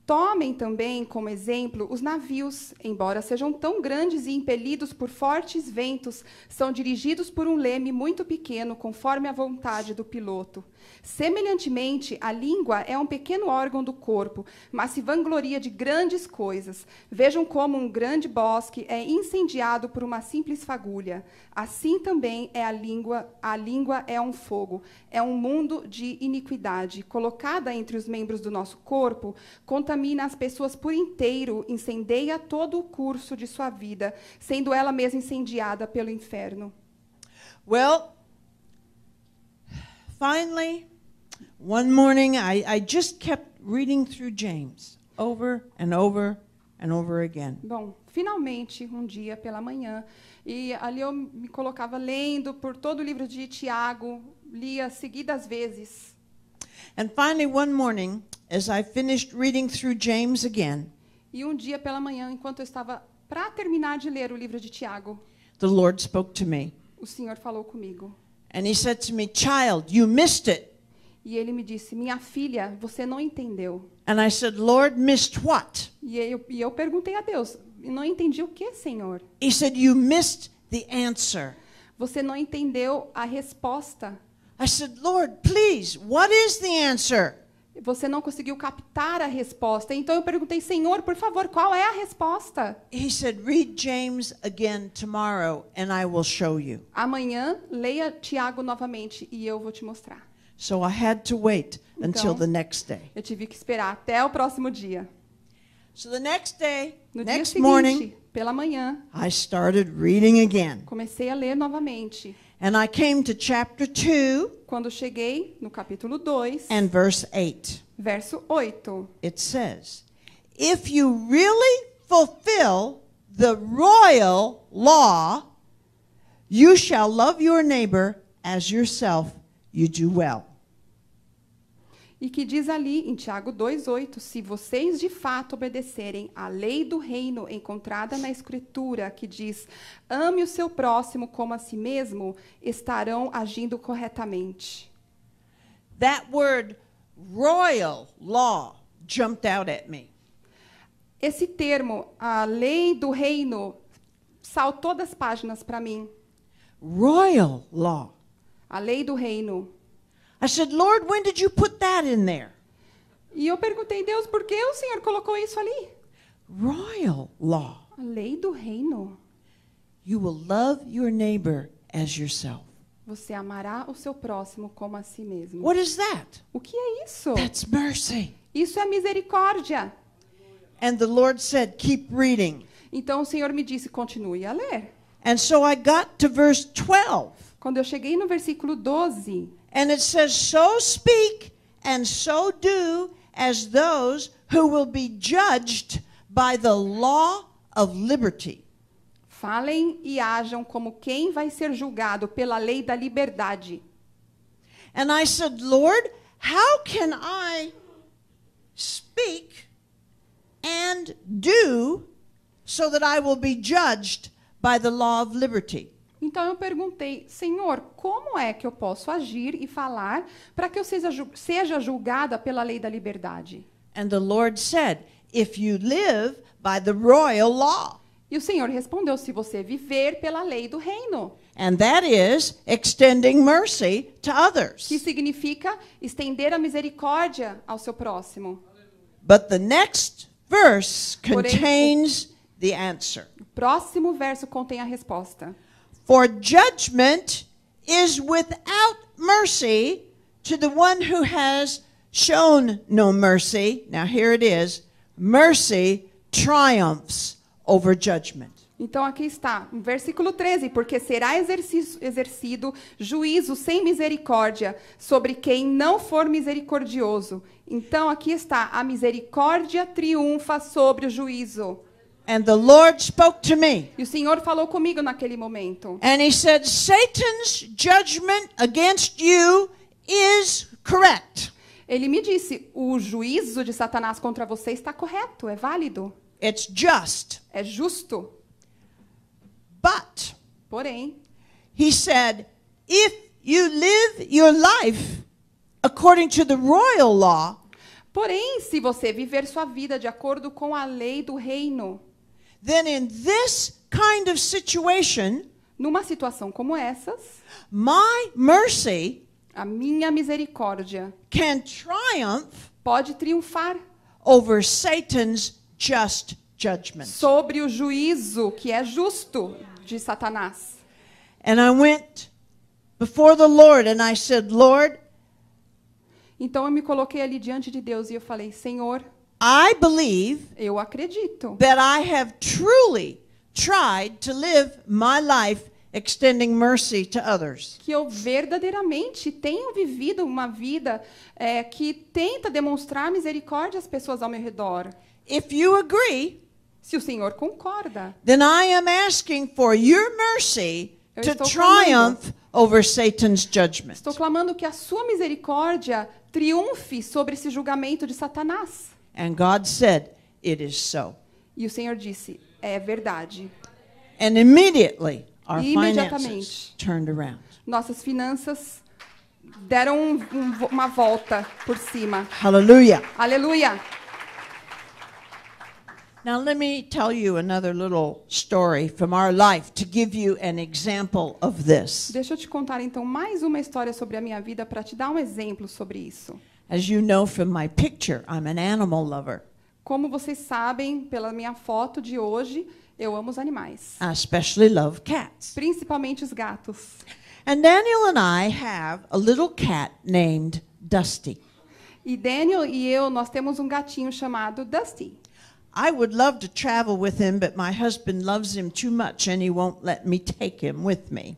Tomem também como exemplo os navios, embora sejam tão grandes e impelidos por fortes ventos, são dirigidos por um leme muito pequeno, conforme a vontade do piloto. Semelhantemente, a língua é um pequeno órgão do corpo, mas se vangloria de grandes coisas. Vejam como um grande bosque é incendiado por uma simples fagulha. Assim também é a língua, a língua é um fogo, é um mundo de iniquidade, colocada entre os membros do nosso corpo, contamina as pessoas por inteiro, incendeia todo o curso de sua vida, sendo ela mesma incendiada pelo inferno. Well, Finally, one morning, I, I just kept reading through James over and over and over again. Bom, finalmente, um dia pela manhã, e ali eu me colocava lendo por todo o livro de Tiago, lia seguidas vezes. And finally, one morning, as I finished reading through James again, e um dia pela manhã, enquanto eu estava para terminar de ler o livro de Tiago, the Lord spoke to me. O Senhor falou comigo. And he said to me, "Child, you missed it." E ele me disse, minha filha, você não entendeu. And I said, Lord, missed what? E eu, e eu perguntei a Deus, não entendi o que, Senhor? He said, you missed the answer. Você não entendeu a resposta. I said, Lord, please, what is the answer? Você não conseguiu captar a resposta. Então eu perguntei, Senhor, por favor, qual é a resposta? He said, read James again tomorrow and I will show you. Amanhã leia Tiago novamente e eu vou te mostrar. So I had to wait então, until the next day. Eu tive que esperar até o próximo dia. So the next day, no next dia seguinte, morning, pela manhã, I started reading again. Comecei a ler novamente. And I came to chapter 2. quando cheguei no capítulo 2, and verse 8. Verso 8. It says, if you really fulfill the royal law, you shall love your neighbor as yourself, you do well. e que diz ali em Tiago 2:8, se vocês de fato obedecerem à lei do reino encontrada na escritura, que diz: ame o seu próximo como a si mesmo, estarão agindo corretamente. That word royal law jumped out at me. Esse termo, a lei do reino, saltou das páginas para mim. Royal law. A lei do reino. I said, Lord, when did you put that in there? E eu perguntei, Deus, por que o Senhor colocou isso ali? Royal law. A lei do reino. You will love your neighbor as yourself. Você amará o seu próximo como a si mesmo. What is that? O que é isso? That's mercy. Isso é misericórdia. And the Lord said, keep reading. Então o Senhor me disse, continue a ler. And so I got to verse 12. Quando eu cheguei no versículo 12. And it says, So speak and so do as those who will be judged by the law of liberty. Falem e ajam como quem vai ser julgado pela lei da liberdade. And I said, Lord, how can I speak and do so that I will be judged by the law of liberty? Então eu perguntei, Senhor, como é que eu posso agir e falar para que eu seja, seja julgada pela lei da liberdade? And the Lord said, if you live by the royal law. E o Senhor respondeu, se você viver pela lei do reino. And that is extending mercy to others. Que significa estender a misericórdia ao seu próximo. But the next verse contains Porém, the answer. O próximo verso contém a resposta. For judgment is without mercy to the one who has shown no mercy. Now here it is. Mercy triumphs over judgment. Então aqui está, no versículo 13, porque será exercido juízo sem misericórdia sobre quem não for misericordioso. Então aqui está, a misericórdia triunfa sobre o juízo. And the Lord spoke to me. E o Senhor falou comigo naquele momento. And he said, Satan's judgment against you is correct. Ele me disse, o juízo de Satanás contra você está correto, é válido. It's just. É justo. But, porém, he said, if you live your life according to the royal law, porém, se você viver sua vida de acordo com a lei do reino, then in this kind of situation, numa situação como essas, my mercy a minha misericórdia can triumph pode triunfar over Satan's just judgment. Sobre o juízo que é justo de Satanás. And I went before the Lord and I said, Lord, então eu me coloquei ali diante de Deus e eu falei, Senhor, I believe eu acredito that I have truly tried to live my life extending mercy to others. Que eu verdadeiramente tenho vivido uma vida é, que tenta demonstrar misericórdia às pessoas ao meu redor. If you agree, se o senhor concorda, then I am asking for your mercy to triumph over Satan's judgment. Estou clamando que a sua misericórdia triunfe sobre esse julgamento de Satanás. And God said, "It is so." E o Senhor disse, é verdade. And immediately our e finances turned around. Nossas finanças deram um, um, uma volta por cima. Aleluia. Aleluia. Now let me tell you another little story from our life to give you an example of this. Deixa eu te contar então mais uma história sobre a minha vida para te dar um exemplo sobre isso. As you know from my picture, I'm an animal lover. Como vocês sabem pela minha foto de hoje, eu amo os animais. I especially love cats. Principalmente os gatos. And Daniel and I have a little cat named Dusty. E Daniel e eu nós temos um gatinho chamado Dusty. I would love to travel with him, but my husband loves him too much and he won't let me take him with me.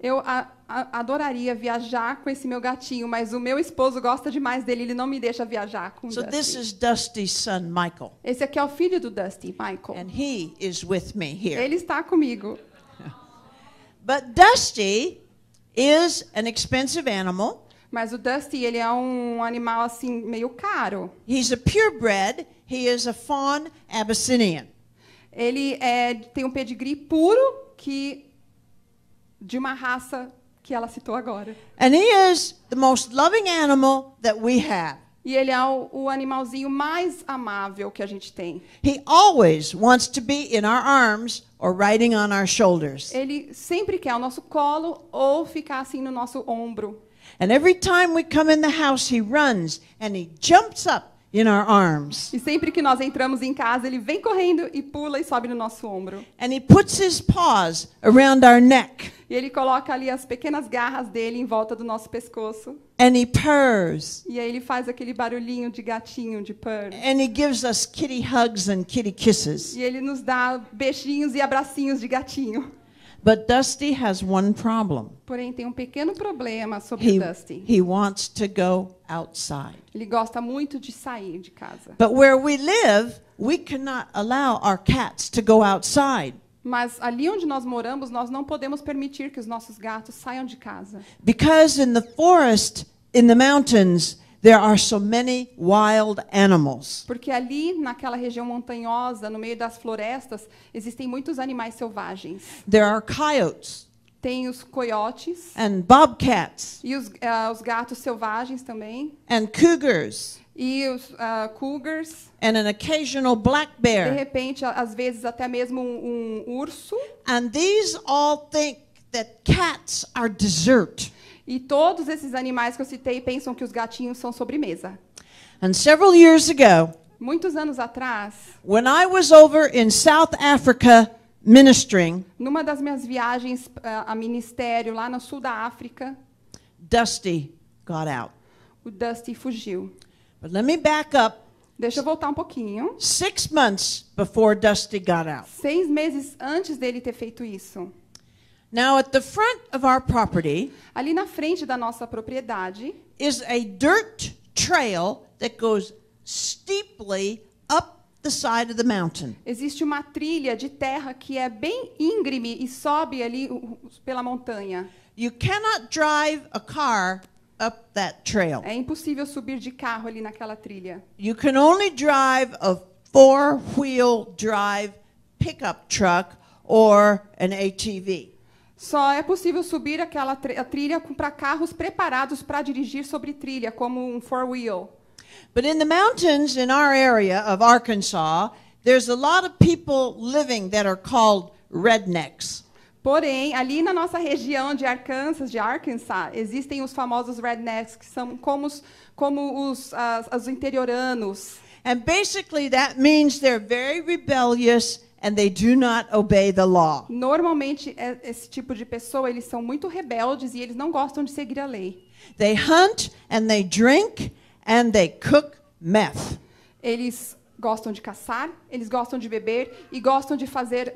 Eu a, a, adoraria viajar com esse meu gatinho, mas o meu esposo gosta demais dele, ele não me deixa viajar com so Dusty. this is Dusty's son Michael. Esse aqui é o filho do Dusty, Michael. And he is with me here. Ele está comigo. But Dusty is an expensive animal. Mas o Dusty, ele é um animal assim meio caro. He's a purebred, he is a fawn Abyssinian. Ele é, tem um pedigree puro que de uma raça que ela citou agora. And he is the most loving animal that we have. E ele é o, o animalzinho mais amável que a gente tem. He always wants to be in our arms or riding on our shoulders. Ele sempre quer o nosso colo ou ficar assim no nosso ombro. And every time we come in the house he runs and he jumps up in our arms. E sempre que nós entramos em casa, ele vem correndo e pula e sobe no nosso ombro. And he puts his paws around our neck. E ele coloca ali as pequenas garras dele em volta do nosso pescoço. And he purrs. E aí ele faz aquele barulhinho de gatinho, de purr. And he gives us kitty hugs and kitty kisses. E ele nos dá beijinhos e abracinhos de gatinho. But Dusty has one problem. Porém tem um pequeno problema sobre he, Dusty. He wants to go outside. Ele gosta muito de sair de casa. But where we live, we cannot allow our cats to go outside. Mas ali onde nós moramos, nós não podemos permitir que os nossos gatos saiam de casa. Because in the forest, in the mountains, There are so many wild animals. Porque ali naquela região montanhosa, no meio das florestas, existem muitos animais selvagens. There are coyotes. Tem os coiotes. And bobcats. E os, uh, os gatos selvagens também. And cougars. E os uh, cougars. And an occasional black bear. De repente, às vezes até mesmo um, um urso. And these all think that cats are dessert. E todos esses animais que eu citei pensam que os gatinhos são sobremesa. And several years ago, muitos anos atrás, when I was over in South Africa ministering, numa das minhas viagens uh, a ministério lá no sul da África, Dusty got out. O Dusty fugiu. But let me back up Deixa eu voltar um pouquinho. Six months before Dusty got out. Seis meses antes dele ter feito isso. Now at the front of our property, ali na frente da nossa propriedade, is a dirt trail that goes steeply up the side of the mountain. Existe uma trilha de terra que é bem íngreme e sobe ali pela montanha. You cannot drive a car up that trail. É impossível subir de carro ali naquela trilha. You can only drive a four-wheel drive pickup truck or an ATV. Só é possível subir aquela trilha para carros preparados para dirigir sobre trilha, como um four-wheel. But in the mountains in our area of Arkansas, there's a lot of people living that are called rednecks. Porém, ali na nossa região de Arkansas, de Arkansas, existem os famosos rednecks, que são como os, como os, as, os interioranos. And basically that means they're very rebellious And they do not obey the law. Normalmente é, esse tipo de pessoa eles são muito rebeldes e eles não gostam de seguir a lei. They hunt and they drink and they cook meth. Eles gostam de caçar, eles gostam de beber e gostam de fazer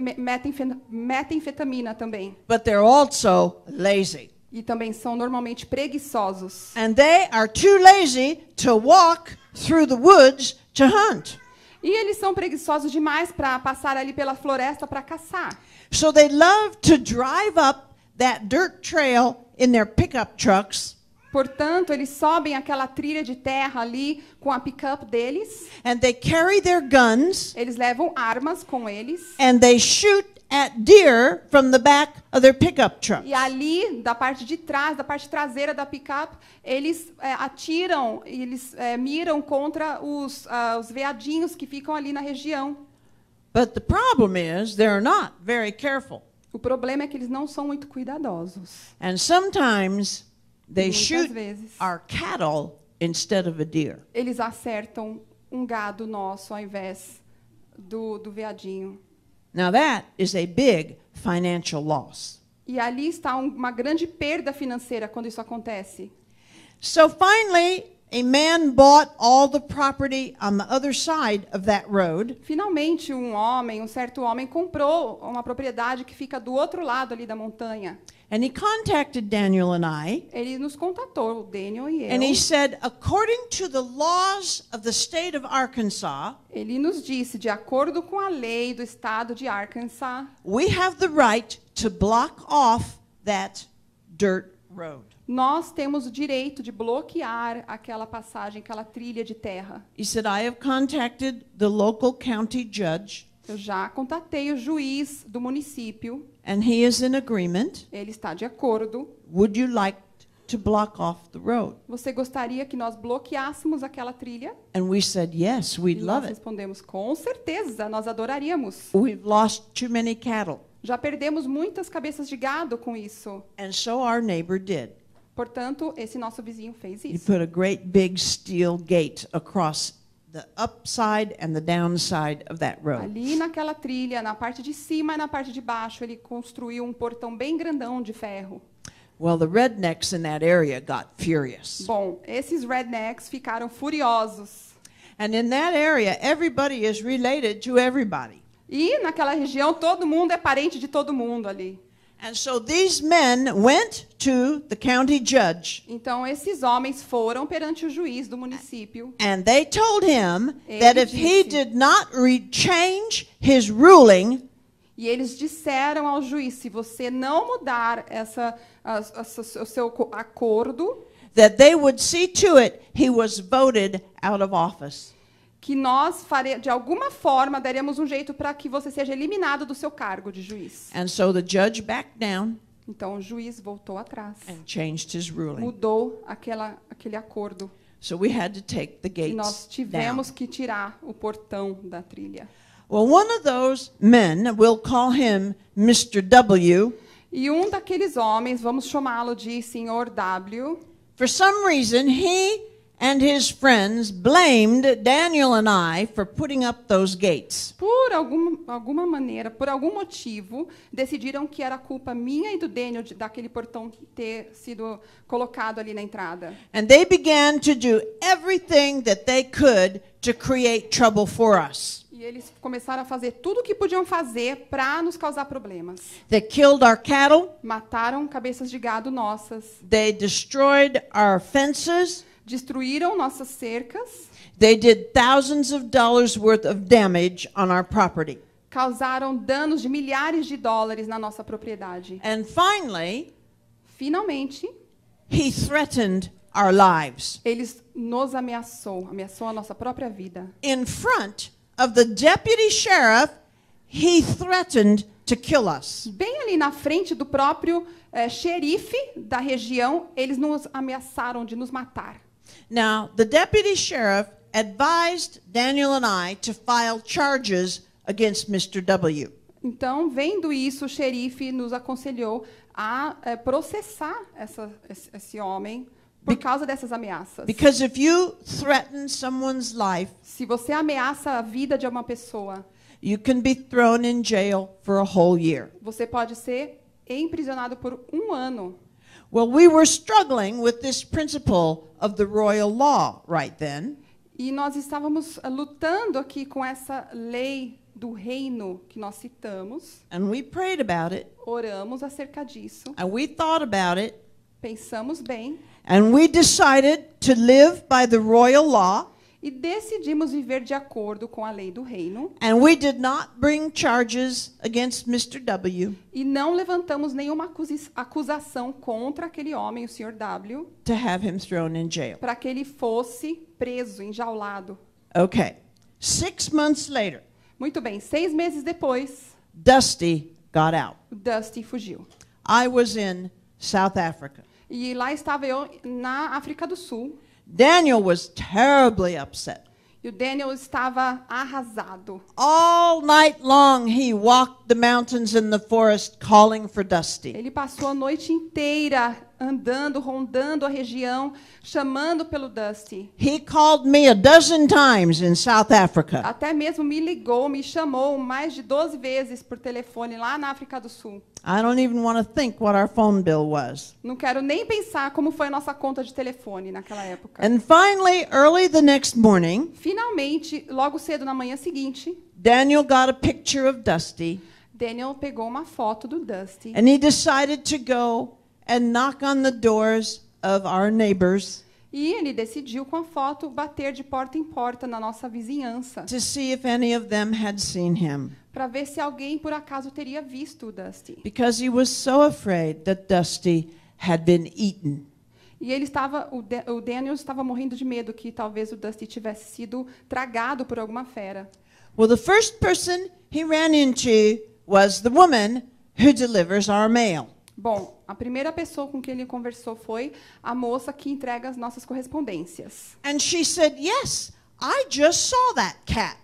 metanfetamina também. But they're also lazy. E também são normalmente preguiçosos. And they are too lazy to walk through the woods to hunt. E eles são preguiçosos demais para passar ali pela floresta para caçar. So they love to drive up that dirt trail in their pickup trucks. Portanto, eles sobem aquela trilha de terra ali com a pickup deles. And they carry their guns. Eles levam armas com eles. And they shoot deer from the back of their pickup truck. E ali, da parte de trás, da parte traseira da picape, eles é, atiram, eles é, miram contra os, uh, os veadinhos que ficam ali na região. But the problem is they're not very careful. O problema é que eles não são muito cuidadosos. And sometimes they shoot vezes, our cattle instead of a deer. Eles acertam um gado nosso ao invés do, do veadinho. Now that is a big financial loss. E ali está uma grande perda financeira quando isso acontece. So finally, a on the other side of that road. Finalmente um homem, um certo homem comprou uma propriedade que fica do outro lado ali da montanha. And he contacted Daniel and I. Ele nos contatou, Daniel e eu. And he said, according to the laws of the state of Arkansas. Ele nos disse, de acordo com a lei do estado de Arkansas. We have the right to block off that dirt road nós temos o direito de bloquear aquela passagem, aquela trilha de terra. He said, I have contacted the local county judge. Eu já contatei o juiz do município. And he is in agreement. Ele está de acordo. Would you like to block off the road? Você gostaria que nós bloqueássemos aquela trilha? And we said yes, we'd e love nós respondemos it. com certeza, nós adoraríamos. We've lost too many cattle. Já perdemos muitas cabeças de gado com isso. And so our neighbor did. Portanto, esse nosso vizinho fez isso. He put a great big steel gate across the upside and the downside of that road. Ali naquela trilha, na parte de cima e na parte de baixo, ele construiu um portão bem grandão de ferro. Well, the rednecks in that area got furious. Bom, esses rednecks ficaram furiosos. And in that area, everybody is related to everybody. E naquela região todo mundo é parente de todo mundo ali. Então esses homens foram perante o juiz do município. And they told him that if he did not change his ruling, e eles disseram ao juiz se você não mudar essa, o seu acordo, that they would see to it he was voted out of office que nós fare, de alguma forma daremos um jeito para que você seja eliminado do seu cargo de juiz. And so the judge backed down Então o juiz voltou atrás. and changed his ruling. Mudou aquela, aquele acordo. So we had to take the E nós down. tivemos que tirar o portão da trilha. Well, one of those men, we'll call him Mr. W, E um daqueles homens, vamos chamá-lo de Senhor W, for some reason, he and his friends blamed Daniel and I for putting up those gates. Por alguma, alguma maneira, por algum motivo, decidiram que era culpa minha e do Daniel de, daquele portão ter sido colocado ali na entrada. And they began to do everything that they could to create trouble for us. E eles começaram a fazer tudo o que podiam fazer para nos causar problemas. They killed our cattle. Mataram cabeças de gado nossas. They destroyed our fences. Destruíram nossas cercas. They did thousands of dollars worth of damage on our property. Causaram danos de milhares de dólares na nossa propriedade. And finally, finalmente, he threatened our lives. Eles nos ameaçou, ameaçou a nossa própria vida. In front of the deputy sheriff, he threatened to kill us. Bem ali na frente do próprio eh, xerife da região, eles nos ameaçaram de nos matar. Now, the deputy sheriff advised Daniel and I to file charges against Mr. W. Então, vendo isso, o xerife nos aconselhou a é, processar essa, esse, esse, homem por causa dessas ameaças. Because if you threaten someone's life, se você ameaça a vida de uma pessoa, you can be thrown in jail for a whole year. Você pode ser emprisionado por um ano. Well, we were struggling with this principle of the royal law right then. E nós estávamos eh, lutando aqui com essa lei do reino que nós citamos. And we prayed about it. Oramos acerca disso. And we thought about it. Pensamos bem. And we decided to live by the royal law. E decidimos viver de acordo com a lei do reino. And we did not bring charges against Mr. W. E não levantamos nenhuma acusação contra aquele homem, o Sr. W. To have him thrown in jail. Para que ele fosse preso, enjaulado. Okay. Six months later. Muito bem, seis meses depois. Dusty got out. Dusty fugiu. I was in South Africa. E lá estava eu na África do Sul. Daniel was terribly upset. E o Daniel estava arrasado. All night long he walked the mountains and the forest calling for Dusty. Ele passou a noite inteira andando, rondando a região, chamando pelo Dusty. He called me a dozen times in South Africa. Até mesmo me ligou, me chamou mais de 12 vezes por telefone lá na África do Sul. I don't even want to think what our phone bill was. Não quero nem pensar como foi a nossa conta de telefone naquela época. And finally, early the next morning, finalmente, logo cedo na manhã seguinte, Daniel got a picture of Dusty. Daniel pegou uma foto do Dusty. And he decided to go and knock on the doors of our neighbors. E ele decidiu com a foto bater de porta em porta na nossa vizinhança. To see if any of them had seen him. Para ver se alguém por acaso teria visto o Dusty. Because he was so afraid that Dusty had been eaten. E ele estava, o, De o Daniel estava morrendo de medo que talvez o Dusty tivesse sido tragado por alguma fera. Well, the first person he ran into was the woman who delivers our mail. Bom, a primeira pessoa com quem ele conversou foi a moça que entrega as nossas correspondências. And she said, "Yes, I just saw that cat."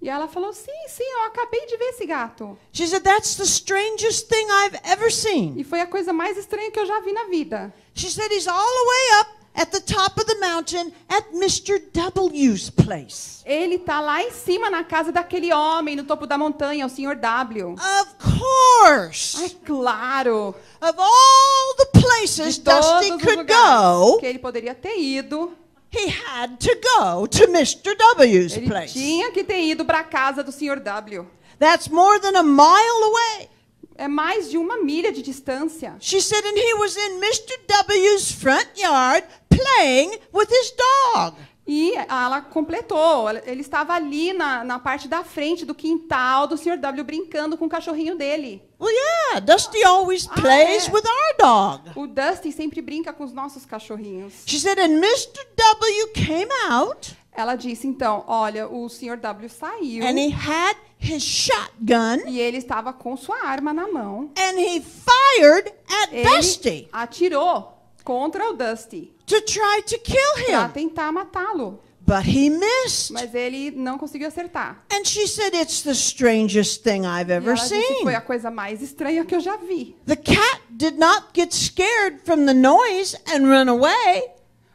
E ela falou: "Sim, sim, eu acabei de ver esse gato." She said, "That's the strangest thing I've ever seen." E foi a coisa mais estranha que eu já vi na vida. She said, "He's all the way up at the top of the mountain at Mr. W's place. Ele está lá em cima na casa daquele homem no topo da montanha, o Sr. W. Of course. É claro. Of all the places Dusty could go, que ele poderia ter ido. He had to go to Mr. W's ele place. Ele tinha que ter ido para a casa do Sr. W. That's more than a mile away. É mais de uma milha de distância. She said, and he was in Mr. W's front yard playing with his dog. E ela completou. Ele estava ali na, na parte da frente do quintal do Sr. W brincando com o cachorrinho dele. Well, yeah, Dusty always ah, plays é. with our dog. O Dusty sempre brinca com os nossos cachorrinhos. She said, and Mr. W came out. Ela disse então, olha, o senhor W saiu. And he had his shotgun. E ele estava com sua arma na mão. And he fired at ele Dusty. Atirou contra o Dusty. To try to kill him. Para tentar matá-lo. But he missed. Mas ele não conseguiu acertar. And she said it's the strangest thing I've ever e ela seen. Disse, foi a coisa mais estranha que eu já vi. The cat did not get scared from the noise and run away.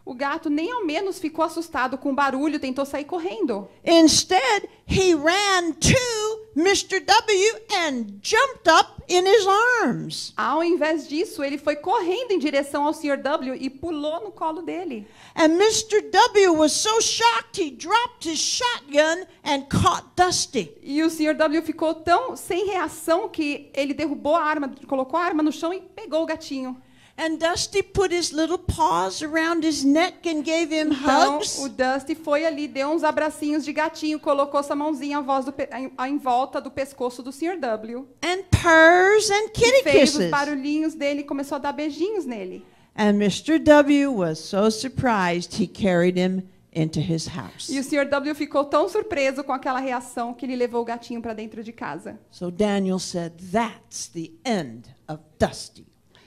O gato nem ao menos ficou assustado com o barulho, tentou sair correndo. Instead, he ran to Mr. W and jumped up in his arms. Ao invés disso, ele foi correndo em direção ao Sr. W e pulou no colo dele. And Mr. W was so shocked he dropped his shotgun and caught Dusty. E o Sr. W ficou tão sem reação que ele derrubou a arma, colocou a arma no chão e pegou o gatinho. And Dusty put his little paws around his neck and gave him então, hugs. o Dusty foi ali, deu uns abracinhos de gatinho, colocou sua mãozinha em, volta do pescoço do Sr. W. And purrs and kitty e fez kisses. os barulhinhos dele, começou a dar beijinhos nele. And Mr. W was so surprised he carried him into his house. E o Sr. W ficou tão surpreso com aquela reação que ele levou o gatinho para dentro de casa. So Daniel said, "That's the end of Dusty."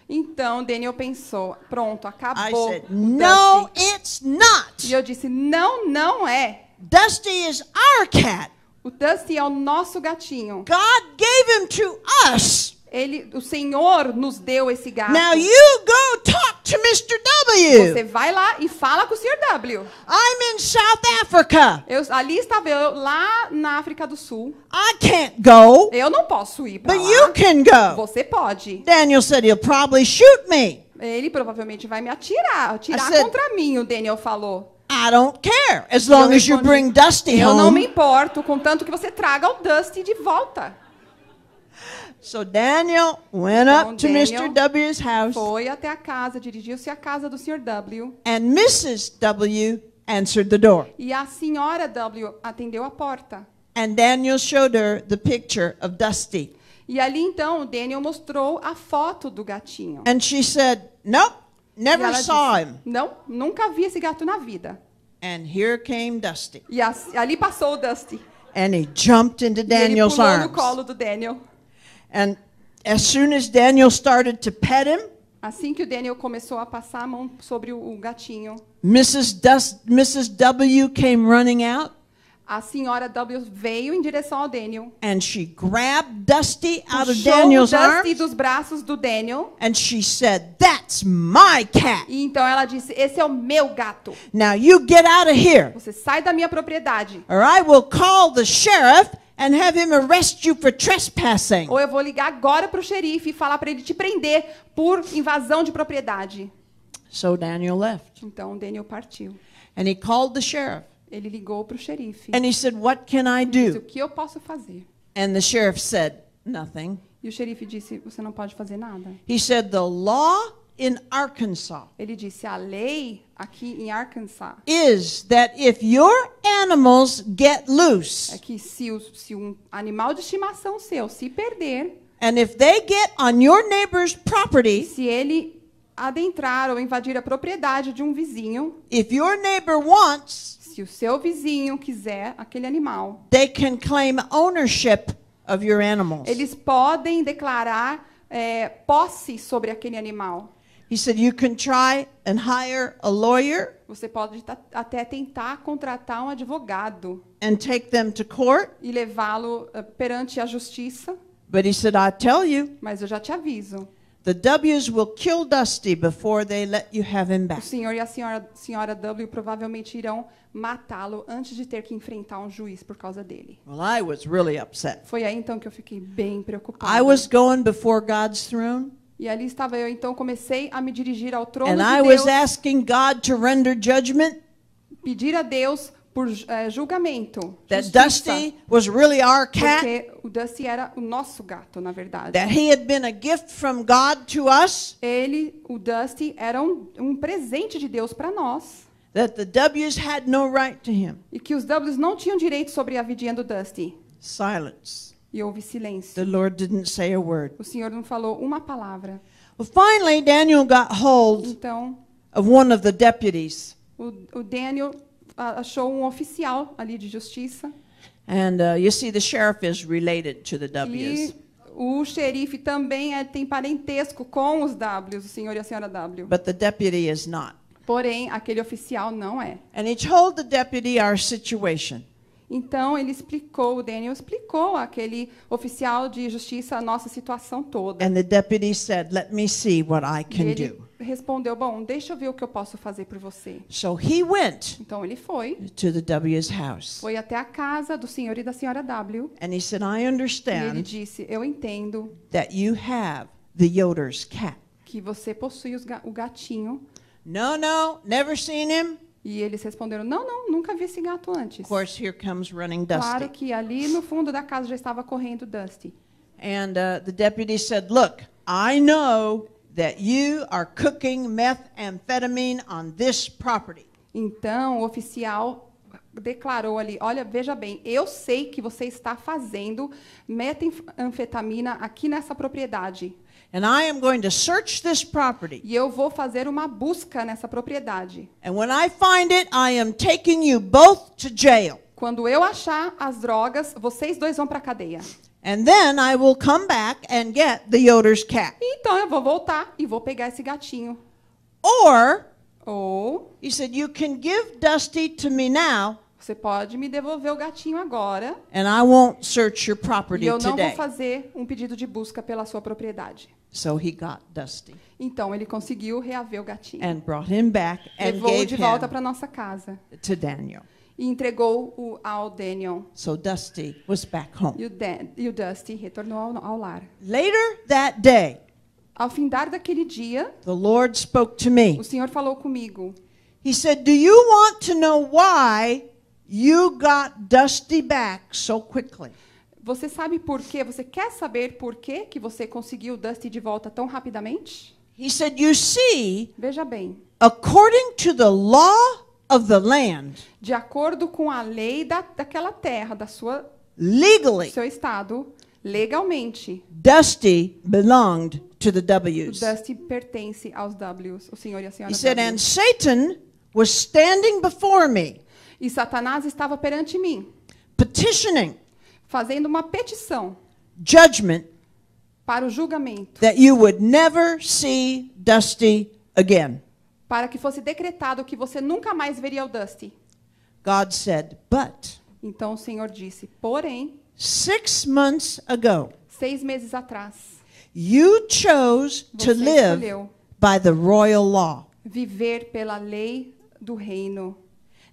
Então Daniel pensou, pronto, acabou. I said, no, Dusty. it's not. E eu disse, não, não é. Dusty is our cat. O Dusty é o nosso gatinho. God gave him to us. Ele, o Senhor nos deu esse gato. Now you go talk to Mr. W. Você vai lá e fala com o Sr. W. I'm in South Africa. Eu ali estava eu lá na África do Sul. I can't go. Eu não posso ir para lá. But you can go. Você pode. Daniel said he'll probably shoot me. Ele provavelmente vai me atirar, atirar said, contra mim, o Daniel falou. I don't care, as long as you bring Dusty home. Eu não me importo, contanto que você traga o Dusty de volta. So Daniel went então, to Daniel Mr. W's house. Foi até a casa, dirigiu-se à casa do Sr. W. And Mrs. W answered the door. E a senhora W atendeu a porta. And Daniel showed her the picture of Dusty. E ali então Daniel mostrou a foto do gatinho. And she said, "Nope, never saw disse, him." Não, nunca vi esse gato na vida. And here came Dusty. E ali passou o Dusty. And he jumped into Daniel's e ele pulou arms. no colo do Daniel. And as soon as Daniel started to pet him, assim que o Daniel começou a passar a mão sobre o, gatinho, Mrs. Dust, Mrs. W came running out. A senhora W veio em direção ao Daniel. And she grabbed Dusty out of Daniel's Dusty arms, dos braços do Daniel. And she said, "That's my cat." E então ela disse, "Esse é o meu gato." Now you get out of here. Você sai da minha propriedade. Or I will call the sheriff And have him arrest you for trespassing. Ou eu vou ligar agora para o xerife e falar para ele te prender por invasão de propriedade. So Daniel left. Então Daniel partiu. And he called the sheriff. Ele ligou para o xerife. And he said, "What can I do?" Disse, o que eu posso fazer? And the sheriff said, "Nothing." E o xerife disse, você não pode fazer nada. He said, "The law in Arkansas. Ele disse a lei aqui em Arkansas is that if your animals get loose é que se, o, se um animal de estimação seu se perder and if they get on your neighbor's property se ele adentrar ou invadir a propriedade de um vizinho if your neighbor wants se o seu vizinho quiser aquele animal they can claim ownership of your animals eles podem declarar é, posse sobre aquele animal He said you can try and hire a lawyer. Você pode até tentar contratar um advogado. And take them to court. E levá-lo eh, perante a justiça. But he said I tell you. Mas eu já te aviso. The W's will kill Dusty before they let you have him back. O senhor e a senhora, senhora W provavelmente irão matá-lo antes de ter que enfrentar um juiz por causa dele. Well, I was really upset. Foi aí então que eu fiquei bem preocupada. I was going before God's throne. E ali estava eu, então comecei a me dirigir ao trono And de I Deus. was asking God to render judgment. Pedir a Deus por eh, julgamento. That Dusty was really our cat. Porque o Dusty era o nosso gato, na verdade. That he had been a gift from God to us. Ele, o Dusty, era um, um presente de Deus para nós. That the W's had no right to him. E que os W's não tinham direito sobre a vidinha do Dusty. Silence. E houve silêncio. The Lord didn't say a word. O Senhor não falou uma palavra. Well, finally Daniel got hold então, of one of the deputies. O, o Daniel achou um oficial ali de justiça. And uh, you see the sheriff is related to the W's. E o xerife também é, tem parentesco com os W's, o senhor e a senhora W. But the deputy is not. Porém, aquele oficial não é. And he told the deputy our situation. Então, ele explicou, o Daniel explicou àquele oficial de justiça a nossa situação toda. And the deputy said, "Let me see what I can ele do." respondeu, bom, deixa eu ver o que eu posso fazer por você. So he went Então, ele foi, to the W's house. foi até a casa do senhor e da senhora W. And he said, "I E ele disse, eu entendo that you have the Yoder's cat." que você possui os ga- o gatinho. No, no, never seen him. E eles responderam: Não, não, nunca vi esse gato antes. Of course, here comes running Dusty. Claro que ali no fundo da casa já estava correndo Dusty. And uh, the deputy said, "Look, I know that you are cooking methamphetamine on this property." Então, o oficial declarou ali: olha, veja bem, eu sei que você está fazendo metanfetamina aqui nessa propriedade. And I am going to search this property. E eu vou fazer uma busca nessa propriedade. And when I find it, I am taking you both to jail. Quando eu achar as drogas, vocês dois vão para a cadeia. And then I will come back and get the Yoder's cat. Então eu vou voltar e vou pegar esse gatinho. Or Ou he said you can give Dusty to me now você pode me devolver o gatinho agora. And I won't search your property e eu não today. vou fazer um pedido de busca pela sua propriedade. So he got Dusty. Então ele conseguiu reaver o gatinho. And brought him back and Levou de volta para nossa casa. To Daniel. E entregou o ao Daniel. So Dusty was back home. E o, Dan, e o Dusty retornou ao, ao lar. Later that day. Ao findar daquele dia, the Lord spoke to me. O Senhor falou comigo. He said, "Do you want to know why You got dusty back so quickly. Você sabe por quê? Você quer saber por quê que você conseguiu o Dusty de volta tão rapidamente? He said, "You see, veja bem, according to the law of the land, de acordo com a lei da, daquela terra, da sua legally, seu estado, legalmente, Dusty belonged to the W's. O Dusty pertence aos W's, o senhor e a senhora. He said, w. and Satan was standing before me." E Satanás estava perante mim. Petitioning. Fazendo uma petição. Judgment. Para o julgamento. That you would never see Dusty again. Para que fosse decretado que você nunca mais veria o Dusty. God said, but. Então o Senhor disse, porém. Six months ago. Seis meses atrás. You chose to live by the royal law. Viver pela lei do reino.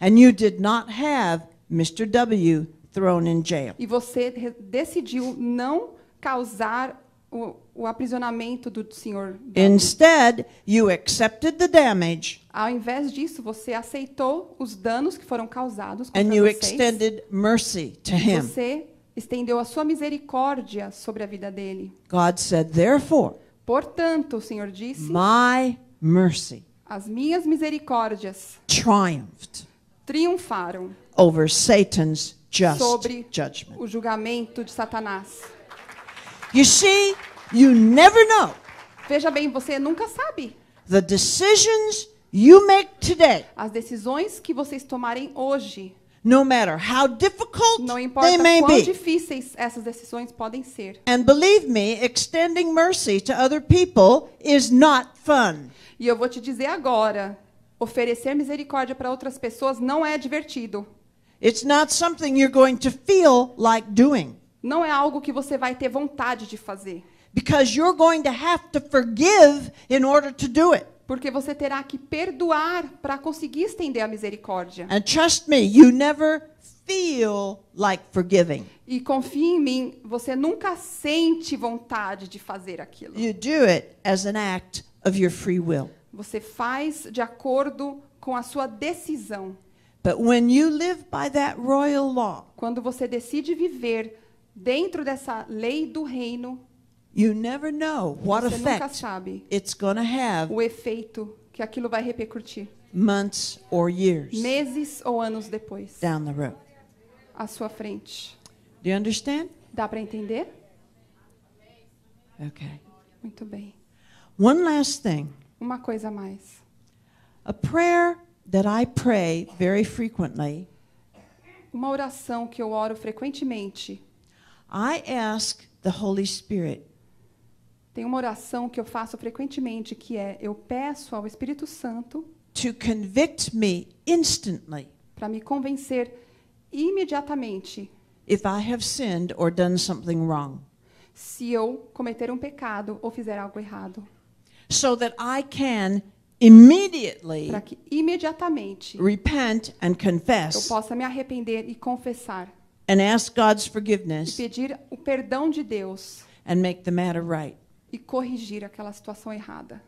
And you did not have Mr. W thrown in jail. E você decidiu não causar o, o aprisionamento do senhor. W. Instead, you accepted the damage Ao invés disso, você aceitou os danos que foram causados contra and you vocês. extended mercy to him. Você estendeu a sua misericórdia sobre a vida dele. God said, therefore, Portanto, o Senhor disse: my mercy as minhas misericórdias triumphed triunfaram over Satan's just sobre judgment. o julgamento de Satanás. You see, you never know. Veja bem, você nunca sabe. The decisions you make today. As decisões que vocês tomarem hoje. No matter how difficult não importa they may quão be. difíceis essas decisões podem ser. And believe me, extending mercy to other people is not fun. E eu vou te dizer agora, Oferecer misericórdia para outras pessoas não é divertido. It's not something you're going to feel like doing. Não é algo que você vai ter vontade de fazer. Because you're going to have to forgive in order to do it. Porque você terá que perdoar para conseguir estender a misericórdia. And trust me, you never feel like forgiving. E confie em mim, você nunca sente vontade de fazer aquilo. You do it as an act of your free will. Você faz de acordo com a sua decisão. But when you live by that royal law, quando você decide viver dentro dessa lei do reino, you never know what você nunca sabe it's have o efeito que aquilo vai repercutir. Months or years meses ou anos depois. Down the road. À sua frente. Do you understand? Dá para entender? Okay. Muito bem. One last thing uma coisa a mais. A prayer that I pray very frequently. Uma oração que eu oro frequentemente. I ask the Holy Spirit. Tem uma oração que eu faço frequentemente que é eu peço ao Espírito Santo to convict me instantly. Para me convencer imediatamente. If I have sinned or done something wrong. Se eu cometer um pecado ou fizer algo errado so that I can immediately para que imediatamente repent and confess eu possa me arrepender e confessar and ask God's forgiveness e pedir o perdão de Deus and make the matter right. e corrigir aquela situação errada.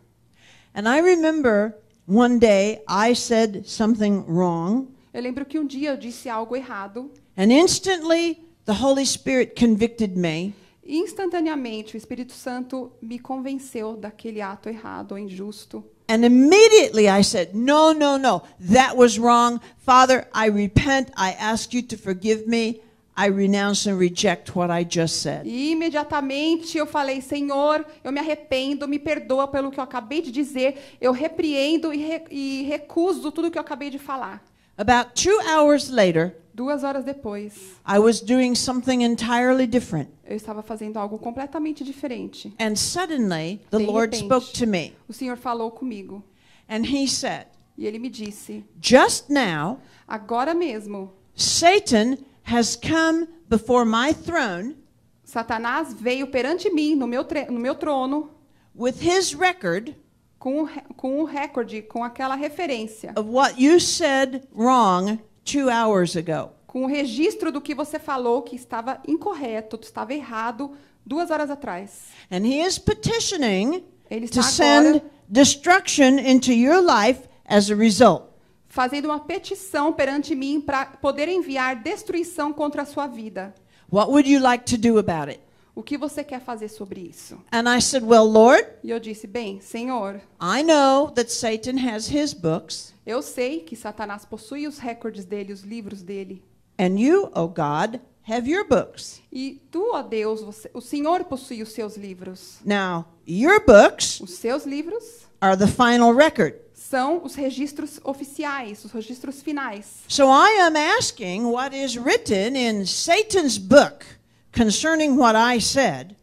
And I remember one day I said something wrong. Eu lembro que um dia eu disse algo errado. And instantly the Holy Spirit convicted me instantaneamente o Espírito Santo me convenceu daquele ato errado ou injusto. And immediately I said, "No, no, no. That was wrong. Father, I repent. I ask you to forgive me. I renounce and reject what I just said." E imediatamente eu falei: "Senhor, eu me arrependo, me perdoa pelo que eu acabei de dizer. Eu repreendo e, re e recuso tudo o que eu acabei de falar." About two hours later, Duas horas depois. I was doing something entirely different. Eu estava fazendo algo completamente diferente. And suddenly the repente, Lord spoke to me. O Senhor falou comigo. And he said, e ele me disse: Just now, agora mesmo, Satan has come before my throne. Satanás veio perante mim no meu, no meu trono. With his record com o, com o recorde, com aquela referência. Of what you said wrong two hours ago. Com o registro do que você falou que estava incorreto, estava errado duas horas atrás. And he is petitioning Ele está to send agora destruction into your life as a result. fazendo uma petição perante mim para poder enviar destruição contra a sua vida. What would you like to do about it? O que você quer fazer sobre isso? And I said, well, Lord, e eu disse, bem, Senhor, I know that Satan has his books. Eu sei que Satanás possui os recordes dele, os livros dele. And you, oh God, have your books. E tu, ó oh Deus, você, o Senhor possui os seus livros. Now, your books os seus livros are the final record. São os registros oficiais, os registros finais. So I am asking what is written in Satan's book concerning what I said.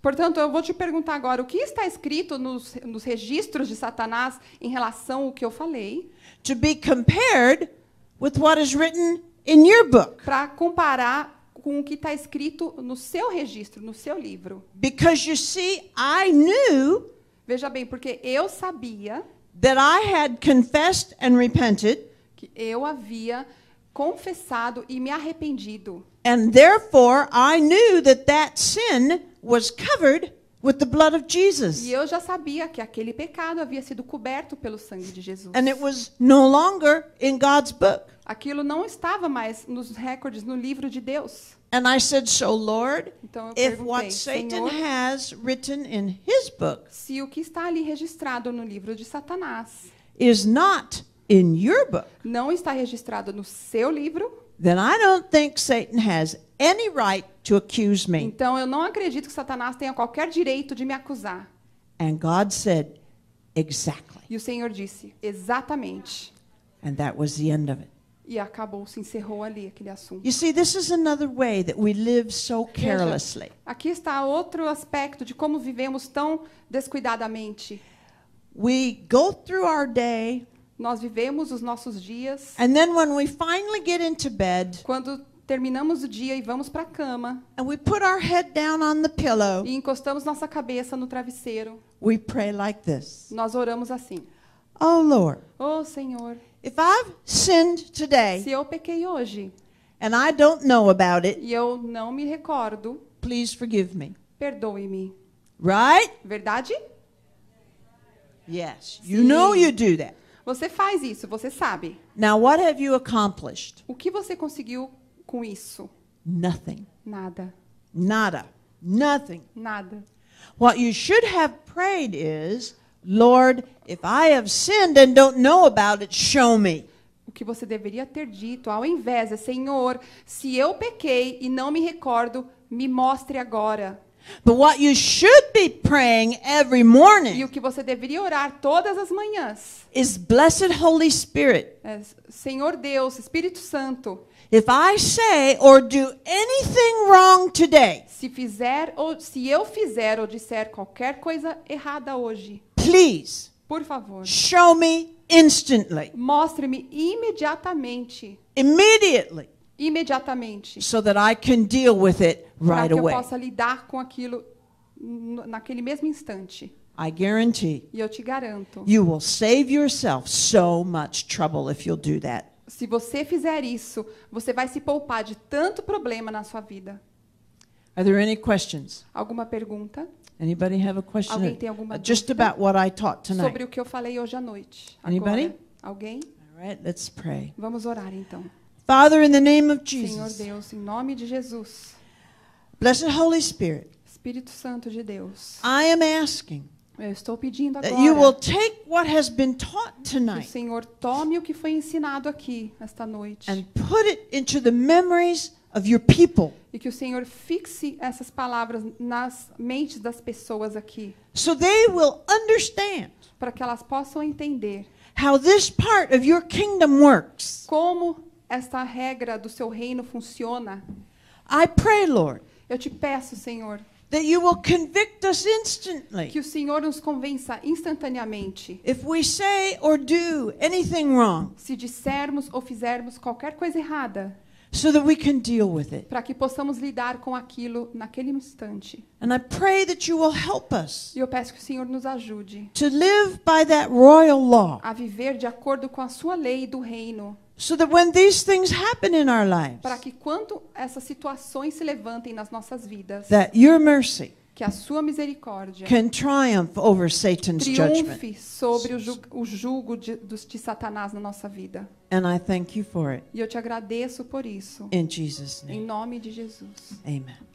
Portanto, eu vou te perguntar agora o que está escrito nos, nos registros de Satanás em relação ao que eu falei to be compared with what is written in your book. Para comparar com o que está escrito no seu registro, no seu livro. Because you see, I knew Veja bem, porque eu sabia that I had confessed and repented que eu havia confessado e me arrependido. And therefore I knew that that sin was covered with the blood of Jesus. E eu já sabia que aquele pecado havia sido coberto pelo sangue de Jesus. And it was no longer in God's book. Aquilo não estava mais nos recordes no livro de Deus. And I said, so Lord, então if what Satan has written in his book, se o que está ali registrado no livro de Satanás, is not in your book, não está registrado no seu livro, then I don't think Satan has any right to accuse me. Então eu não acredito que Satanás tenha qualquer direito de me acusar. And God said, exactly. E o Senhor disse, exatamente. And that was the end of it. E acabou, se encerrou ali aquele assunto. You see, this is another way that we live so carelessly. Veja, aqui está outro aspecto de como vivemos tão descuidadamente. We go through our day nós vivemos os nossos dias. And then when we finally get into bed, quando terminamos o dia e vamos para a cama. And we put our head down on the pillow. E encostamos nossa cabeça no travesseiro. We pray like this. Nós oramos assim. Oh Lord. Oh Senhor. If I've sinned today. Se eu pequei hoje. And I don't know about it. E eu não me recordo. Please forgive me. Perdoe-me. Right? Verdade? Yes. You Sim. know you do that. Você faz isso, você sabe. Now what have you accomplished? O que você conseguiu com isso? Nothing. Nada. Nada. Nothing. Nada. What you should have prayed is, Lord, if I have sinned and don't know about it, show me. O que você deveria ter dito ao invés é, Senhor, se eu pequei e não me recordo, me mostre agora. But what you should be praying every morning e o que você deveria orar todas as manhãs is blessed Holy Spirit. É, Senhor Deus, Espírito Santo. If I say or do anything wrong today, se fizer ou se eu fizer ou disser qualquer coisa errada hoje, please, por favor, show me instantly. Mostre-me imediatamente. Immediately imediatamente. So that I can deal with it right para que eu possa lidar com aquilo naquele mesmo instante. I guarantee. E eu te garanto. You will save yourself so much trouble if you'll do that. Se você fizer isso, você vai se poupar de tanto problema na sua vida. Are there any questions? Alguma pergunta? Anybody have a question? Alguém tem alguma dúvida? Uh, just about what I taught tonight. Sobre o que eu falei hoje à noite. Agora, Alguém? All right, let's pray. Vamos orar então. Father, in the name of Jesus. Senhor Deus, em nome de Jesus. Blessed Holy Spirit. Espírito Santo de Deus. I am asking. Eu estou pedindo agora. That you will take what has been taught tonight. Que o Senhor tome o que foi ensinado aqui esta noite. And put it into the memories of your people. E que o Senhor fixe essas palavras nas mentes das pessoas aqui. So they will understand. Para que elas possam entender. How this part of your kingdom works. Como esta regra do seu reino funciona. I pray, Lord, Eu te peço, Senhor, that you will convict us instantly. que o Senhor nos convença instantaneamente. If we say or do anything wrong, Se dissermos ou fizermos qualquer coisa errada, so that we can deal with it. para que possamos lidar com aquilo naquele instante. And I pray that you will help us E eu peço que o Senhor nos ajude to live by that royal law a viver de acordo com a sua lei do reino So para que quando essas situações se levantem nas nossas vidas, that your mercy que a sua misericórdia can triumph over Satan's judgment. triunfe sobre o, ju o jugo de, de, Satanás na nossa vida. And I thank you for it. E eu te agradeço por isso. In Jesus name. Em nome de Jesus. Amém.